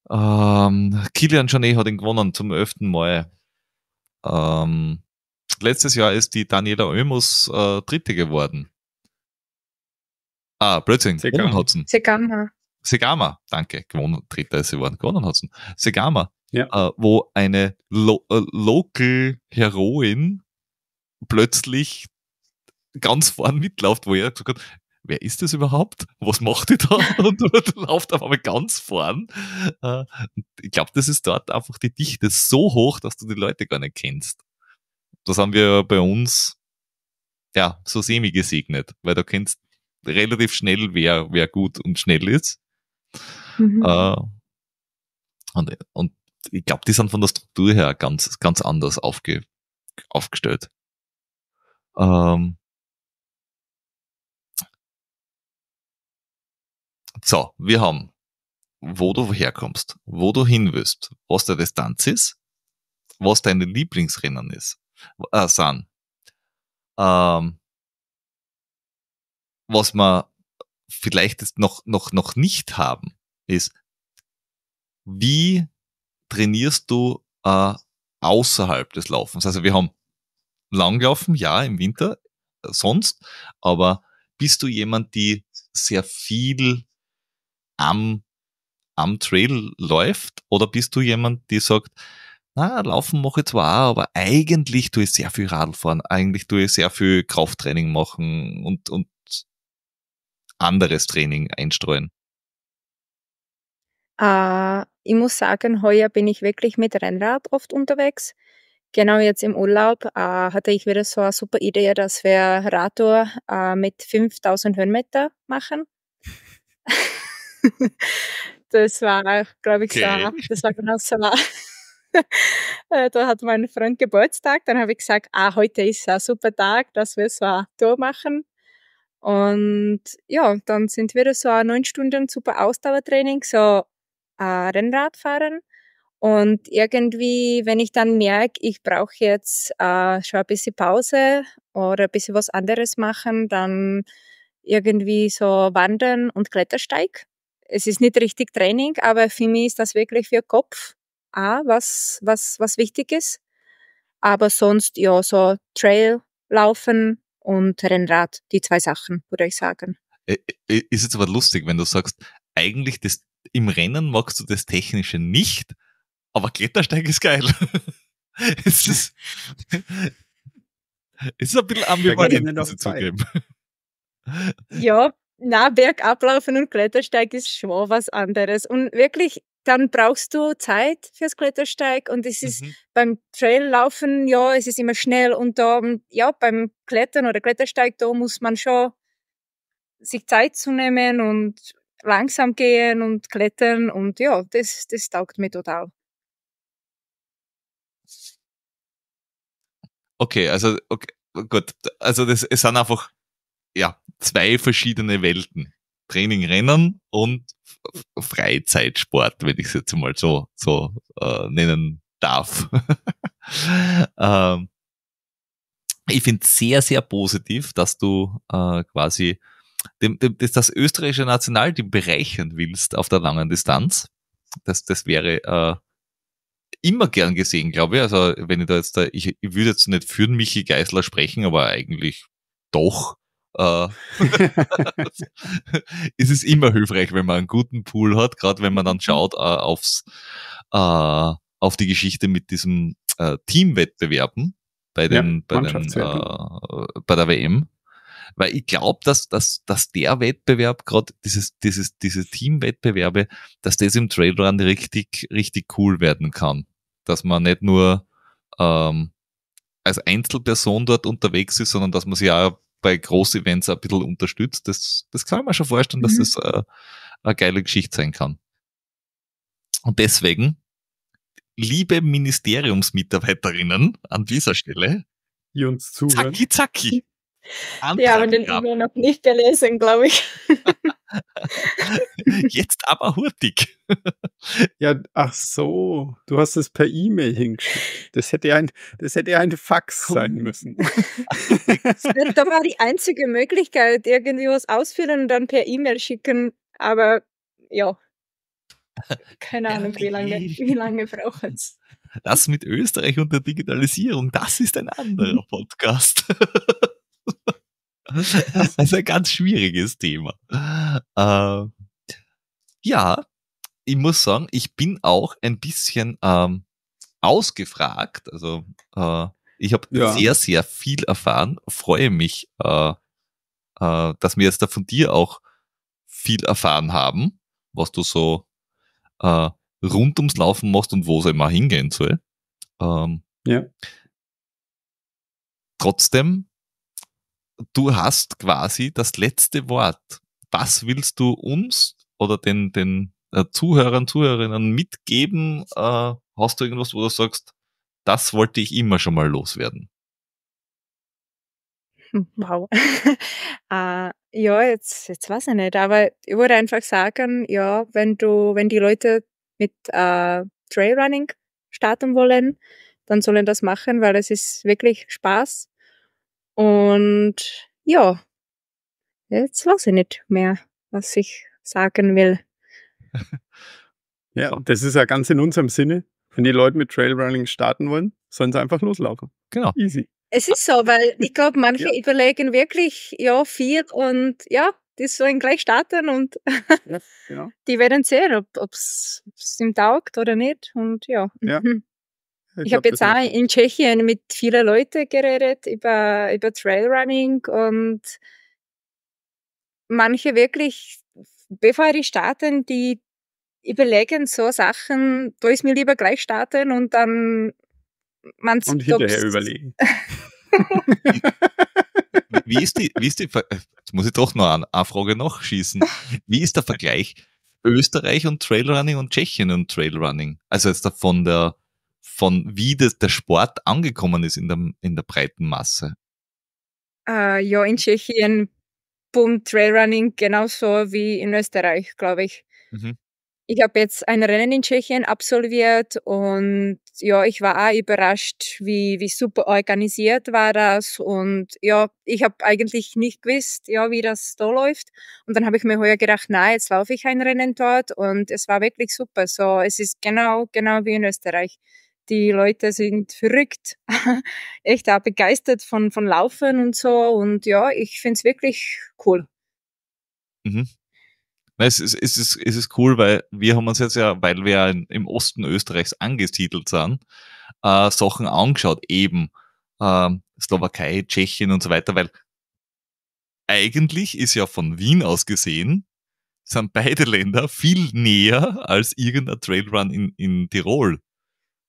Ähm, Kilian Janet hat ihn gewonnen zum elften Mal. Ähm, letztes Jahr ist die Daniela Oemus äh, Dritte geworden. Ah, Blödsinn. Zekammer. Zekammer. Segama, danke, gewonnen, Dritter ist geworden, gewonnen hat Segama, ja. äh, wo eine Lo äh, Local-Heroin plötzlich ganz vorn mitläuft, wo er gesagt hat, wer ist das überhaupt? Was macht die da? Und, und läuft auf einmal ganz vorn. Äh, ich glaube, das ist dort einfach die Dichte so hoch, dass du die Leute gar nicht kennst. Das haben wir bei uns ja so semi gesegnet, weil du kennst relativ schnell, wer, wer gut und schnell ist. Mhm. Äh, und, und ich glaube, die sind von der Struktur her ganz, ganz anders aufge, aufgestellt. Ähm, so, wir haben, wo du herkommst, wo du hin willst, was der Distanz ist, was deine Lieblingsrennen ist, äh, sind, ähm, was man vielleicht noch, noch, noch nicht haben, ist, wie trainierst du äh, außerhalb des Laufens? Also wir haben Langlaufen, ja, im Winter, äh, sonst, aber bist du jemand, die sehr viel am, am Trail läuft oder bist du jemand, die sagt, na, laufen mache ich zwar auch, aber eigentlich tue ich sehr viel Radfahren, eigentlich tue ich sehr viel Krafttraining machen und, und anderes Training einstreuen? Äh, ich muss sagen, heuer bin ich wirklich mit Rennrad oft unterwegs. Genau jetzt im Urlaub äh, hatte ich wieder so eine super Idee, dass wir Radtour äh, mit 5000 Höhenmeter machen. das war, glaube ich, okay. so, das war genau so. Äh, da hat mein Freund Geburtstag, dann habe ich gesagt, ah, heute ist ein super Tag, dass wir so eine Tour machen. Und ja, dann sind wieder so neun Stunden super Ausdauertraining, so äh, Rennradfahren. Und irgendwie, wenn ich dann merke, ich brauche jetzt äh, schon ein bisschen Pause oder ein bisschen was anderes machen, dann irgendwie so Wandern und Klettersteig. Es ist nicht richtig Training, aber für mich ist das wirklich für Kopf auch was, was, was wichtig ist. Aber sonst, ja, so Trail laufen, und Rennrad, die zwei Sachen, würde ich sagen. Ist jetzt aber lustig, wenn du sagst, eigentlich das, im Rennen magst du das Technische nicht, aber Klettersteig ist geil. es ist, es ist ein bisschen ambivalent, muss ich zugeben. Ja, na, Bergablaufen und Klettersteig ist schon was anderes. Und wirklich, dann brauchst du Zeit fürs Klettersteig und es ist mhm. beim Traillaufen, ja, es ist immer schnell und da, ja, beim Klettern oder Klettersteig, da muss man schon sich Zeit zu nehmen und langsam gehen und klettern und ja, das, das taugt mir total. Okay, also okay, gut, also das, es sind einfach ja, zwei verschiedene Welten. Training Rennen und Freizeitsport, wenn ich es jetzt mal so, so äh, nennen darf. ähm, ich finde es sehr, sehr positiv, dass du äh, quasi dem, dem, das, das österreichische Nationalteam bereichern willst auf der langen Distanz. Das, das wäre äh, immer gern gesehen, glaube ich. Also wenn ich da jetzt da, ich, ich würde jetzt nicht für Michi Geisler sprechen, aber eigentlich doch. Äh, es ist immer hilfreich, wenn man einen guten Pool hat, gerade wenn man dann schaut äh, aufs, äh, auf die Geschichte mit diesem äh, Teamwettbewerben bei, den, ja, bei, den, äh, bei der WM. Weil ich glaube, dass, dass, dass der Wettbewerb, gerade dieses, dieses, diese Teamwettbewerbe, dass das im Trailrun richtig, richtig cool werden kann. Dass man nicht nur ähm, als Einzelperson dort unterwegs ist, sondern dass man sich auch bei Groß-Events ein bisschen unterstützt. Das, das kann ich mir schon vorstellen, mhm. dass das äh, eine geile Geschichte sein kann. Und deswegen, liebe Ministeriumsmitarbeiterinnen an dieser Stelle, die uns zuhören. Zacki, zacki. Antrag die haben den Übel noch nicht gelesen, glaube ich. Jetzt aber hurtig. Ja, ach so, du hast es per E-Mail hingeschickt. Das hätte ein, das hätte ein Fax sein müssen. Das wird doch mal die einzige Möglichkeit, irgendwie was ausfüllen und dann per E-Mail schicken. Aber ja, keine Ahnung, wie lange, wie lange braucht es. Das mit Österreich und der Digitalisierung, das ist ein anderer mhm. Podcast also ein ganz schwieriges Thema. Äh, ja, ich muss sagen, ich bin auch ein bisschen ähm, ausgefragt. Also äh, ich habe ja. sehr, sehr viel erfahren. Freue mich, äh, äh, dass wir jetzt da von dir auch viel erfahren haben, was du so äh, rund ums Laufen machst und wo es immer hingehen soll. Ähm, ja. Trotzdem du hast quasi das letzte Wort. Was willst du uns oder den, den äh, Zuhörern, Zuhörerinnen mitgeben? Äh, hast du irgendwas, wo du sagst, das wollte ich immer schon mal loswerden? Hm, wow. äh, ja, jetzt, jetzt weiß ich nicht, aber ich würde einfach sagen, ja, wenn du, wenn die Leute mit äh, Trailrunning starten wollen, dann sollen das machen, weil es ist wirklich Spaß und ja, jetzt weiß ich nicht mehr, was ich sagen will. ja, das ist ja ganz in unserem Sinne. Wenn die Leute mit Trailrunning starten wollen, sollen sie einfach loslaufen. Genau. Easy. Es ist so, weil ich glaube, manche ja. überlegen wirklich, ja, vier und ja, die sollen gleich starten und ja, genau. die werden sehen, ob es ihm taugt oder nicht. Und ja. ja. Mhm. Ich, habe jetzt auch in Tschechien mit vielen Leuten geredet über, über Trailrunning und manche wirklich, bevor die starten, die überlegen so Sachen, da ist mir lieber gleich starten und dann man Und hinterher überlegen. wie ist die, wie ist die, äh, jetzt muss ich doch noch eine, eine Frage noch schießen. Wie ist der Vergleich Österreich und Trailrunning und Tschechien und Trailrunning? Also jetzt von der, von wie das, der Sport angekommen ist in der, in der breiten Masse? Äh, ja, in Tschechien pumpt Trailrunning genauso wie in Österreich, glaube ich. Mhm. Ich habe jetzt ein Rennen in Tschechien absolviert und ja, ich war auch überrascht, wie, wie super organisiert war das und ja, ich habe eigentlich nicht gewusst, ja, wie das da läuft und dann habe ich mir heuer gedacht, na, jetzt laufe ich ein Rennen dort und es war wirklich super, so es ist genau, genau wie in Österreich die Leute sind verrückt, echt auch begeistert von, von Laufen und so. Und ja, ich finde es wirklich cool. Mhm. Es ist, es, ist, es ist cool, weil wir haben uns jetzt ja, weil wir im Osten Österreichs angesiedelt sind, äh, Sachen angeschaut, eben äh, Slowakei, Tschechien und so weiter, weil eigentlich ist ja von Wien aus gesehen, sind beide Länder viel näher als irgendein Trailrun in, in Tirol.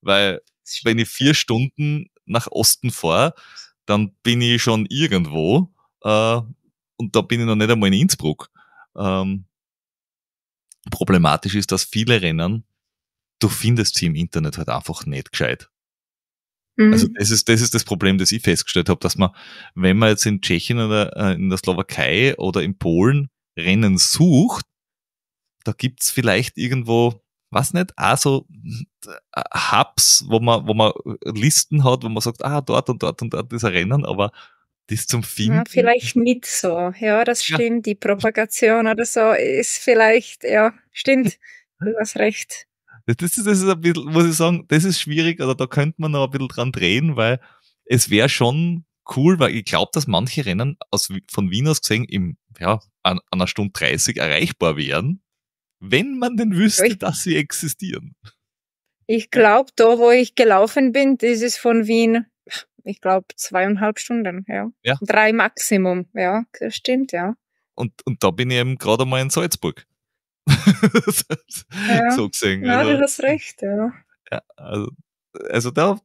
Weil wenn ich vier Stunden nach Osten fahre, dann bin ich schon irgendwo äh, und da bin ich noch nicht einmal in Innsbruck. Ähm, problematisch ist, dass viele Rennen, du findest sie im Internet halt einfach nicht gescheit. Also mhm. das ist, das ist das Problem, das ich festgestellt habe, dass man, wenn man jetzt in Tschechien oder äh, in der Slowakei oder in Polen Rennen sucht, da gibt's vielleicht irgendwo was nicht, auch so Hubs, wo man, wo man Listen hat, wo man sagt, ah, dort und dort und dort ist ein Rennen, aber das zum Finden. Ja, vielleicht nicht so. Ja, das stimmt. Ja. Die Propagation oder so ist vielleicht, ja, stimmt. Du hast recht. Das ist, das ist ein bisschen, muss ich sagen, das ist schwierig, oder also da könnte man noch ein bisschen dran drehen, weil es wäre schon cool, weil ich glaube, dass manche Rennen aus, von Wien aus gesehen im, ja, an, an einer Stunde 30 erreichbar wären wenn man denn wüsste, ich, dass sie existieren. Ich glaube, da, wo ich gelaufen bin, ist es von Wien, ich glaube, zweieinhalb Stunden, ja. ja. Drei Maximum, ja, das stimmt, ja. Und, und da bin ich eben gerade mal in Salzburg. So gesehen. Ja, also, du hast recht, ja. ja also, also da,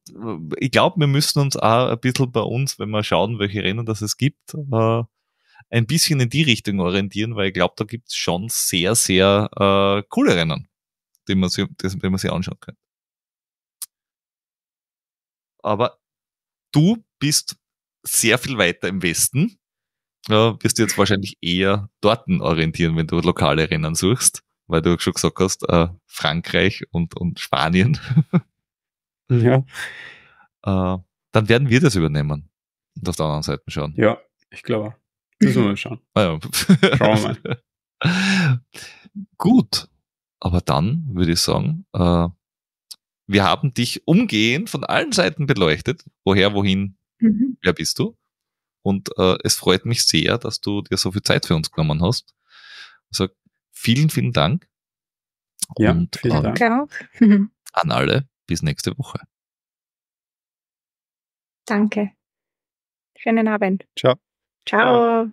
ich glaube, wir müssen uns auch ein bisschen bei uns, wenn wir schauen, welche Rennen das es gibt, äh, ein bisschen in die Richtung orientieren, weil ich glaube, da gibt's schon sehr, sehr äh, coole Rennen, die man sich, die man sich anschauen kann. Aber du bist sehr viel weiter im Westen. Ja, äh, wirst du jetzt wahrscheinlich eher dorten orientieren, wenn du lokale Rennen suchst, weil du schon gesagt hast, äh, Frankreich und, und Spanien. ja. Äh, dann werden wir das übernehmen und auf der anderen Seite schauen. Ja, ich glaube. Müssen wir mal schauen. Ah, ja. Schauen wir mal. Gut. Aber dann würde ich sagen, äh, wir haben dich umgehend von allen Seiten beleuchtet. Woher, wohin, mhm. wer bist du? Und äh, es freut mich sehr, dass du dir so viel Zeit für uns genommen hast. Also vielen, vielen Dank. Ja, und, vielen äh, Dank. Mhm. An alle. Bis nächste Woche. Danke. Schönen Abend. Ciao. Ciao.